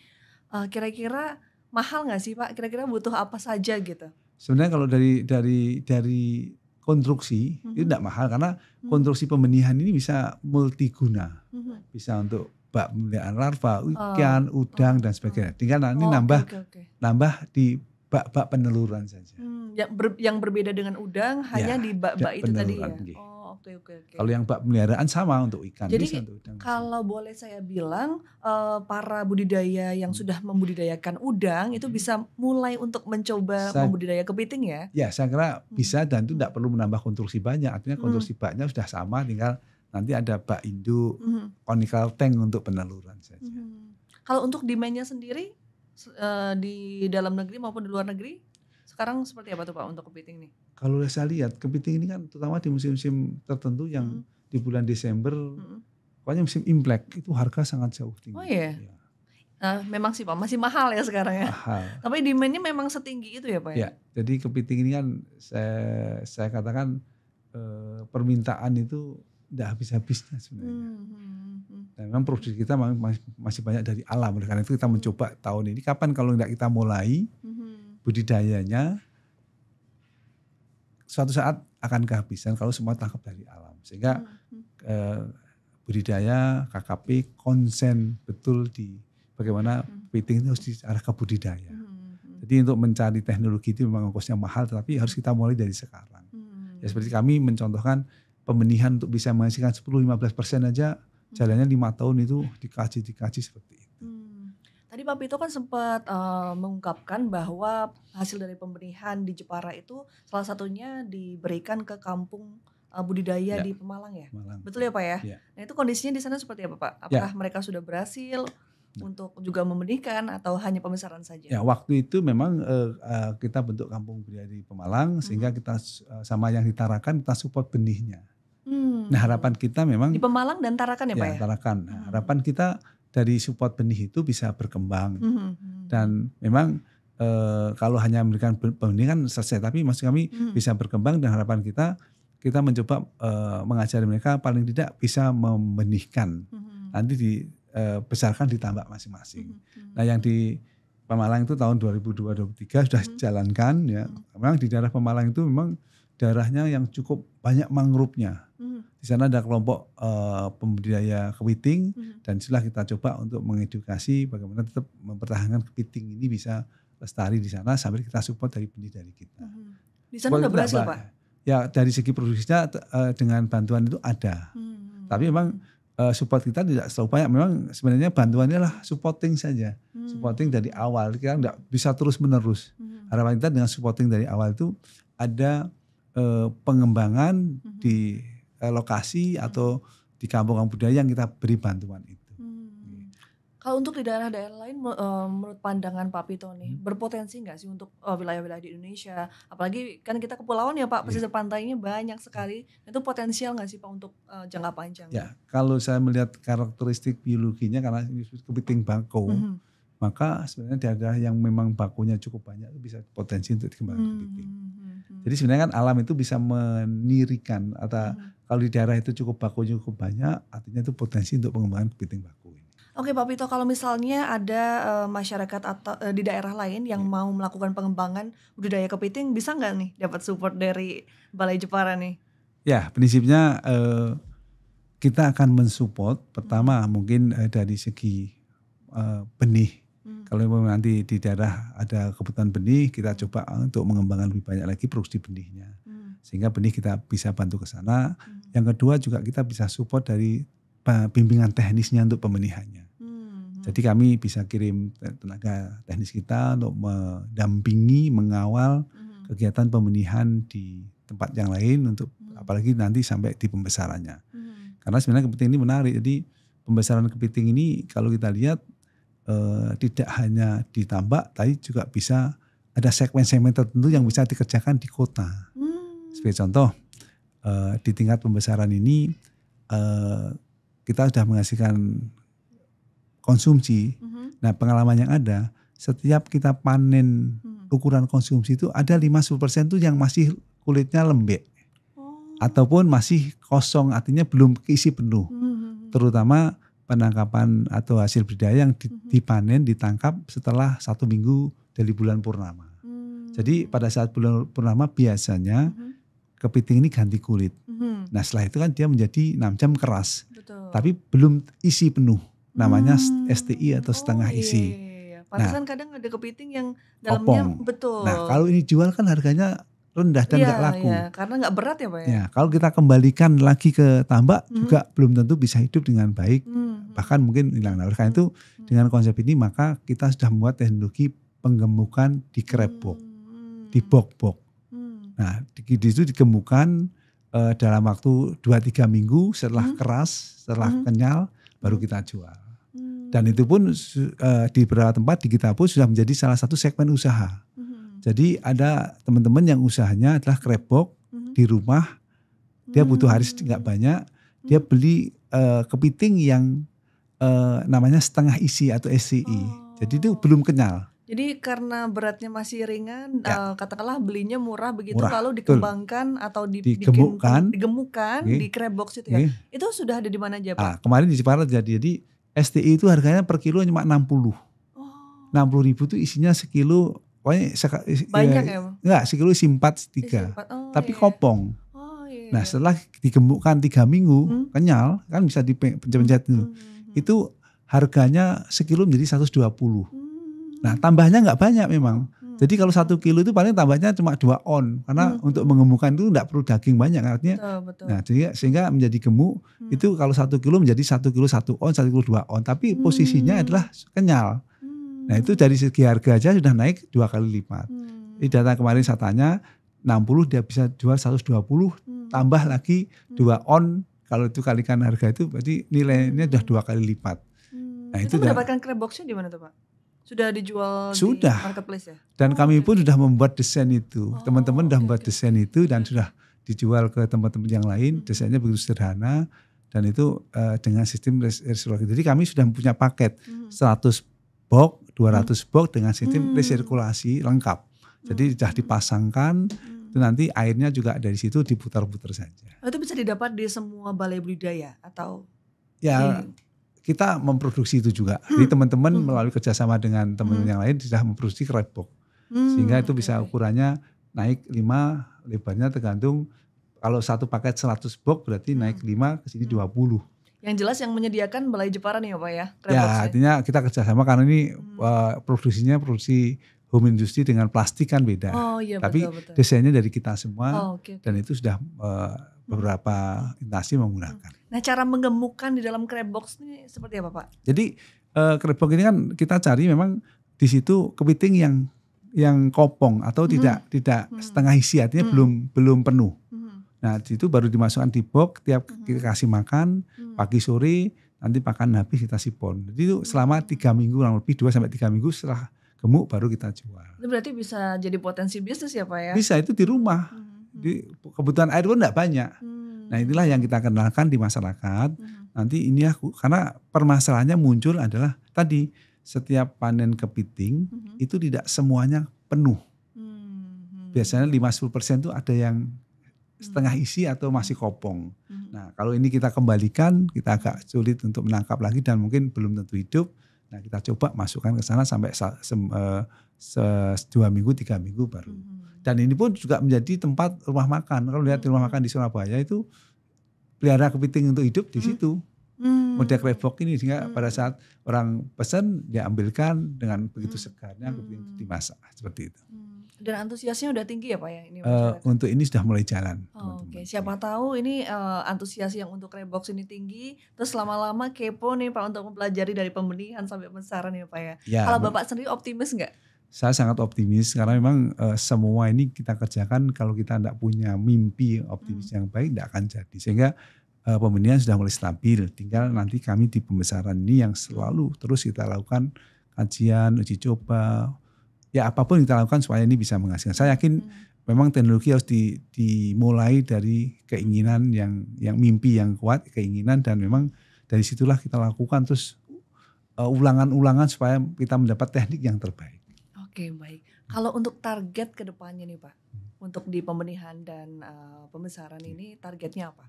uh, kira-kira mahal nggak sih Pak? Kira-kira butuh apa saja gitu? Sebenarnya kalau dari dari dari konstruksi -hmm. itu tidak mahal karena hmm. konstruksi pembenihan ini bisa multiguna, -hmm. bisa untuk bak pemeliharaan larva, ikan, oh. udang oh. dan sebagainya. Tinggal nanti oh, nambah okay, okay. nambah di bak-bak peneluran saja. Hmm, yang, ber, yang berbeda dengan udang ya, hanya di bak-bak itu tadi ya. Oh, okay, okay, Okay. Kalau yang bak pemeliharaan sama untuk ikan Jadi, bisa untuk udang. Kalau bisa. boleh saya bilang uh, para budidaya yang hmm. sudah membudidayakan udang itu hmm. bisa mulai untuk mencoba saya, membudidaya kepiting ya. Ya, saya kira hmm. bisa dan itu tidak perlu menambah konstruksi banyak. Artinya konstruksi hmm. baknya sudah sama tinggal nanti ada bak induk, mm-hmm. conical tank untuk peneluran saja. Mm-hmm. Kalau untuk demandnya sendiri uh, di dalam negeri maupun di luar negeri sekarang seperti apa tuh Pak untuk kepiting ini? Kalau saya lihat kepiting ini kan terutama di musim-musim tertentu yang mm-hmm. di bulan Desember, mm-hmm. pokoknya musim Imlek itu harga sangat jauh tinggi. Oh iya. Yeah. Iya. Nah, memang sih Pak, masih mahal ya sekarang ya. Mahal. (laughs) Tapi demandnya memang setinggi itu ya Pak ya iya, jadi kepiting ini kan saya, saya katakan eh, permintaan itu tidak habis-habisnya sebenarnya. Hmm, hmm, hmm, Dan memang produksi kita masih banyak dari alam. Oleh karena itu kita mencoba tahun ini kapan kalau tidak kita mulai hmm. budidayanya suatu saat akan kehabisan kalau semua tangkap dari alam. Sehingga hmm. hmm. eh, budidaya KKP konsen betul di bagaimana hmm. piting itu harus diarah ke budidaya. Hmm, hmm. Jadi untuk mencari teknologi itu memang kosnya mahal tetapi harus kita mulai dari sekarang. Hmm. Ya seperti kami mencontohkan pembenihan untuk bisa menghasilkan 10-15% aja hmm. jalannya lima tahun itu dikaji-dikaji seperti itu. Hmm. Tadi Pak Pito kan sempat uh, mengungkapkan bahwa hasil dari pembenihan di Jepara itu salah satunya diberikan ke kampung uh, budidaya ya. di Pemalang ya. Malang. Betul ya Pak ya? ya? Nah itu kondisinya di sana seperti apa Pak? Ya. Apakah ya. mereka sudah berhasil ya. untuk juga membenihkan atau hanya pembesaran saja? Ya waktu itu memang uh, kita bentuk kampung budidaya di Pemalang hmm. sehingga kita uh, sama yang ditarakan kita support benihnya. Hmm. Nah harapan kita memang di Pemalang dan Tarakan ya, Pak ya. ya? Tarakan. Nah, hmm. harapan kita dari support benih itu bisa berkembang hmm. hmm, hmm. dan memang e, kalau hanya memberikan benih kan selesai. Tapi maksud kami hmm. bisa berkembang dan harapan kita kita mencoba e, mengajari mereka paling tidak bisa membenihkan. Hmm. Nanti dibesarkan e, di eh, tambak masing-masing. Hmm. Nah yang di Pemalang itu tahun 2023 sudah hmm. dijalankan ya. Memang di daerah Pemalang itu memang daerahnya yang cukup banyak mangrupnya Hmm. Di sana ada kelompok uh, pembudidaya kepiting hmm. dan setelah kita coba untuk mengedukasi bagaimana tetap mempertahankan kepiting ini bisa lestari di sana sambil kita support dari dari kita. Hmm. Di sana sudah berhasil Pak? Ya dari segi produksinya uh, dengan bantuan itu ada. Hmm. Tapi memang uh, support kita tidak selalu banyak. Memang sebenarnya bantuannya lah supporting saja. Hmm. Supporting dari awal kita tidak bisa terus menerus. Hmm. Harapan kita dengan supporting dari awal itu ada uh, pengembangan hmm. di eh, lokasi hmm. atau di kampung kampung budaya yang kita beri bantuan itu. Hmm. Iya. Kalau untuk di daerah-daerah lain, eh, menurut pandangan Pak Pito nih, hmm. berpotensi nggak sih untuk eh, wilayah-wilayah di Indonesia? Apalagi kan kita kepulauan ya Pak, pesisir yeah. pantainya banyak hmm. sekali. Itu potensial nggak sih Pak untuk eh, jangka ya. panjang? Ya, kalau saya melihat karakteristik biologinya, karena ini kepiting bangko, hmm maka sebenarnya daerah yang memang bakunya cukup banyak itu bisa potensi untuk dikembangkan hmm. kepiting. Hmm, hmm, hmm. Jadi sebenarnya kan alam itu bisa menirikan atau hmm. kalau di daerah itu cukup bakunya cukup banyak, artinya itu potensi untuk pengembangan kepiting baku ini. Oke Pak Pito, kalau misalnya ada e, masyarakat atau e, di daerah lain yang ya. mau melakukan pengembangan budidaya kepiting, bisa nggak nih dapat support dari Balai Jepara nih? Ya, prinsipnya e, kita akan mensupport pertama hmm. mungkin e, dari segi e, benih kalau nanti di daerah ada kebutuhan benih, kita coba eh, untuk mengembangkan lebih banyak lagi produksi benihnya. Hmm. Sehingga benih kita bisa bantu ke sana. Hmm. Yang kedua juga kita bisa support dari eh, bimbingan teknisnya untuk pembenihannya. Hmm. Jadi hmm. kami bisa kirim tenaga teknis kita untuk mendampingi, mengawal hmm. kegiatan pembenihan di tempat yang lain untuk hmm. apalagi nanti sampai di pembesarannya. Hmm. Karena sebenarnya kepiting ini menarik. Jadi pembesaran kepiting ini kalau kita lihat Eh, tidak hanya ditambah, tapi juga bisa ada segmen-segmen tertentu yang bisa dikerjakan di kota. Hmm. Sebagai contoh eh, di tingkat pembesaran ini eh, kita sudah menghasilkan konsumsi. Hmm. Nah pengalaman yang ada setiap kita panen hmm. ukuran konsumsi itu ada 50% itu yang masih kulitnya lembek oh. ataupun masih kosong artinya belum keisi penuh. Hmm. hmm, hmm. Terutama penangkapan atau hasil budidaya yang mhm. dipanen ditangkap setelah satu minggu dari bulan purnama. Hmm. Jadi pada saat bulan purnama biasanya hmm. kepiting ini ganti kulit. Hmm. Nah setelah itu kan dia menjadi enam jam keras, Betul. tapi belum isi penuh. Namanya hmm. STI atau setengah oh, isi. Iya, iya, iya. Pantesan nah, kadang ada kepiting yang dalamnya opong. betul. Nah kalau ini jual kan harganya rendah dan nggak ya, laku. Ya, karena nggak berat ya pak ya. ya. Kalau kita kembalikan lagi ke tambak hmm. juga belum tentu bisa hidup dengan baik. Hmm bahkan mungkin hilang. Nah, oleh karena itu dengan konsep ini maka kita sudah membuat teknologi penggemukan di krebok, di bok-bok. Mm. Nah, di, di itu digemukan uh, eh, dalam waktu 2-3 minggu setelah keras, setelah kenyal, baru kita jual. Mm. Dan itu pun uh, di beberapa tempat di kita pun sudah menjadi salah satu segmen usaha. Hmm. Jadi ada teman-teman yang usahanya adalah krebok hmm. di rumah, dia butuh hari mm. nggak banyak, dia beli uh, kepiting yang uh, namanya setengah isi atau SCI. Oh. Jadi itu belum kenyal. Jadi karena beratnya masih ringan, ya. uh, katakanlah belinya murah begitu, murah, lalu dikembangkan betul. atau di, digemukan, digemukan okay. di box itu ya. Okay. Itu sudah ada di mana aja pak? Ah, kemarin di Jepara jadi, Jadi STI itu harganya per kilo cuma 60 puluh. Oh. Enam puluh ribu itu isinya sekilo, pokoknya seka, eh, banyak ya? ya enggak, sekilo isi tiga, oh, tapi iya. kopong. Oh, iya. Nah setelah digemukkan tiga minggu, hmm? kenyal kan bisa dipencet-pencet hmm. itu. Hmm Hmm. itu harganya sekilo menjadi 120. Hmm. Nah tambahnya nggak banyak memang. Hmm. Jadi kalau satu kilo itu paling tambahnya cuma dua on karena hmm. untuk mengemukan itu nggak perlu daging banyak artinya. Betul, betul. Nah sehingga menjadi gemuk hmm. itu kalau satu kilo menjadi satu kilo satu on satu kilo dua on tapi hmm. posisinya adalah kenyal. Hmm. Nah itu dari segi harga aja sudah naik dua kali lipat. Hmm. Ini data kemarin saya tanya 60 dia bisa jual 120 hmm. tambah lagi dua hmm. on kalau itu kalikan harga itu berarti nilainya sudah dua kali lipat. Hmm. Nah, itu, itu mendapatkan boxnya di mana tuh Pak? Sudah dijual sudah. di marketplace ya? Dan oh, kami okay. pun sudah membuat desain itu. Oh, teman-teman oh, sudah okay, membuat okay. desain itu dan hmm. sudah dijual ke tempat-tempat yang lain. Hmm. Desainnya begitu sederhana dan itu uh, dengan sistem resirkulasi. Jadi kami sudah punya paket hmm. 100 box, 200 hmm. box dengan sistem hmm. resirkulasi lengkap. Jadi hmm. sudah dipasangkan, itu nanti airnya juga dari situ diputar-putar saja. Oh, itu bisa didapat di semua balai budidaya atau? Ya di... kita memproduksi itu juga. Hmm. Jadi teman-teman hmm. melalui kerjasama dengan teman hmm. yang lain sudah memproduksi crab Hmm. Sehingga itu bisa ukurannya naik 5, lebarnya tergantung kalau satu paket 100 box berarti hmm. naik 5 ke sini hmm. 20. Yang jelas yang menyediakan balai Jepara nih ya Pak ya? Ya artinya kita kerjasama karena ini hmm. uh, produksinya produksi home industry dengan plastik kan beda. Oh, iya, Tapi betul, betul. desainnya dari kita semua oh, okay, okay. dan itu sudah uh, beberapa instansi menggunakan. Hmm. Nah, cara menggemukkan di dalam crab box ini seperti apa, Pak? Jadi uh, crab box ini kan kita cari memang di situ kepiting yang yang kopong atau hmm. tidak tidak hmm. setengah isi artinya hmm. belum belum penuh. Hmm. Nah, itu baru dimasukkan di box tiap hmm. kita kasih makan hmm. pagi sore nanti pakan habis kita sipon. Jadi itu hmm. selama tiga minggu kurang lebih dua sampai tiga minggu setelah gemuk baru kita jual. Itu berarti bisa jadi potensi bisnis ya Pak ya? Bisa, itu di rumah. Hmm. hmm. di kebutuhan air pun tidak banyak. Hmm. Nah inilah yang kita kenalkan di masyarakat. Hmm. Nanti ini aku, karena permasalahannya muncul adalah tadi setiap panen kepiting hmm. itu tidak semuanya penuh. Hmm. Biasanya 50% itu ada yang hmm. setengah isi atau masih kopong. Hmm. Nah, kalau ini kita kembalikan, kita agak sulit untuk menangkap lagi dan mungkin belum tentu hidup. Nah kita coba masukkan ke sana sampai se, se, eh, se, dua minggu tiga minggu baru. Hmm. Dan ini pun juga menjadi tempat rumah makan. Kalau lihat hmm. rumah makan di Surabaya itu pelihara kepiting untuk hidup di hmm. situ. Hmm. Model krebok ini sehingga hmm. pada saat orang pesan dia ambilkan dengan begitu hmm. segarnya kepiting itu hmm. dimasak seperti itu. Hmm dan antusiasnya udah tinggi ya pak ya ini uh, untuk ini sudah mulai jalan. Oh, Oke, okay. siapa tahu ini uh, antusias yang untuk rebox ini tinggi, terus lama-lama kepo nih pak untuk mempelajari dari pembenihan sampai pemesaran ya pak ya. ya Kalau bapak sendiri optimis nggak? Saya sangat optimis karena memang uh, semua ini kita kerjakan kalau kita tidak punya mimpi optimis hmm. yang baik tidak akan jadi sehingga uh, pembenihan sudah mulai stabil. Tinggal nanti kami di pembesaran ini yang selalu terus kita lakukan kajian uji coba ya apapun kita lakukan supaya ini bisa menghasilkan. Saya yakin hmm. memang teknologi harus di, dimulai dari keinginan yang yang mimpi yang kuat, keinginan dan memang dari situlah kita lakukan terus ulangan e, ulangan-ulangan supaya kita mendapat teknik yang terbaik. Oke, baik. Kalau untuk target ke depannya nih, Pak. Hmm. Untuk di pembenihan dan uh, pembesaran ini targetnya apa?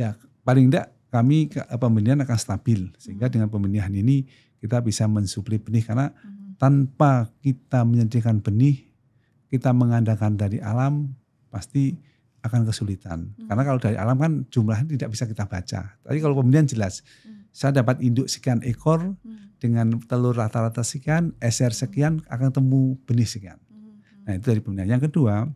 Ya, paling tidak kami e, pembenihan akan stabil sehingga hmm. dengan pembenihan ini kita bisa mensuplai benih karena hmm tanpa kita menyediakan benih, kita mengandalkan dari alam, pasti akan kesulitan. Hmm. Karena kalau dari alam kan jumlahnya tidak bisa kita baca. Tapi kalau pembelian jelas, hmm. saya dapat induk sekian ekor hmm. dengan telur rata-rata sekian, SR sekian, hmm. akan temu benih sekian. Hmm. Nah itu dari pembelian. Yang kedua,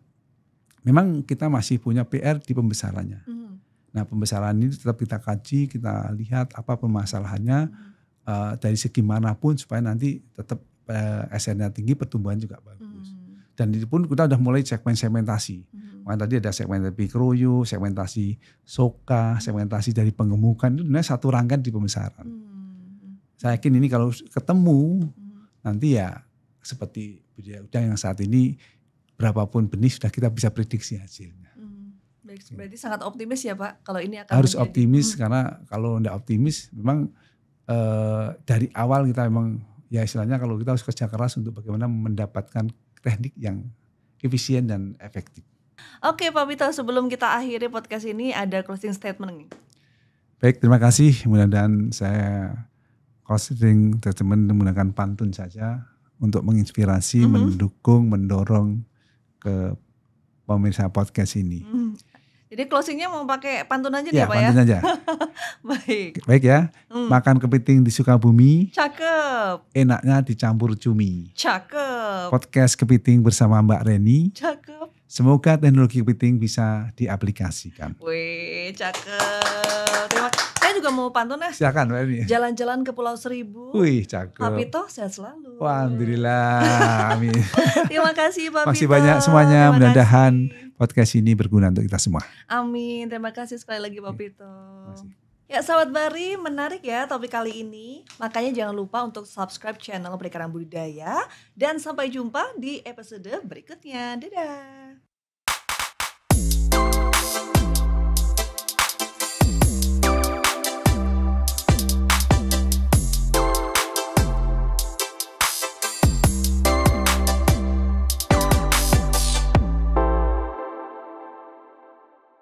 memang kita masih punya PR di pembesarannya. Hmm. Nah pembesaran ini tetap kita kaji, kita lihat apa permasalahannya. Hmm. Uh, dari segi manapun supaya nanti tetap Eh, SN-nya tinggi, pertumbuhan juga bagus. Hmm. Dan itu pun kita udah mulai segmen segmentasi. Hmm. Makanya tadi ada segmen segmentasi kroyo, segmentasi soka, hmm. segmentasi dari pengemukan itu sebenarnya satu rangkaian di pembesaran. Hmm. Saya yakin ini kalau ketemu hmm. nanti ya seperti budaya udang yang saat ini berapapun benih sudah kita bisa prediksi hasilnya. Hmm. Berarti ya. sangat optimis ya Pak kalau ini akan harus menjadi. optimis hmm. karena kalau tidak optimis memang eh, dari awal kita memang ya istilahnya kalau kita harus kerja keras untuk bagaimana mendapatkan teknik yang efisien dan efektif. Oke Pak Pito, sebelum kita akhiri podcast ini ada closing statement nih. Baik, terima kasih. Mudah-mudahan saya closing statement menggunakan pantun saja untuk menginspirasi, mm -hmm. mendukung, mendorong ke pemirsa podcast ini. Mm -hmm. Jadi closingnya mau pakai pantun aja ya, nih Pak ya? pantun aja. (laughs) Baik. Baik ya. Hmm. Makan kepiting di Sukabumi. Cakep. Enaknya dicampur cumi. Cakep. Podcast kepiting bersama Mbak Reni. Cakep. Semoga teknologi kepiting bisa diaplikasikan. Wih, cakep juga mau pantun ya. Silakan Mbak Jalan-jalan ke Pulau Seribu. Wih, cakep. Pak Pito sehat selalu. alhamdulillah. (laughs) Amin. Terima kasih Pak Terima Pito. Masih banyak semuanya mudah-mudahan podcast ini berguna untuk kita semua. Amin. Terima kasih sekali lagi Pak Pito. Ya sahabat Bari, menarik ya topik kali ini. Makanya jangan lupa untuk subscribe channel Perikanan Budidaya. Dan sampai jumpa di episode berikutnya. Dadah!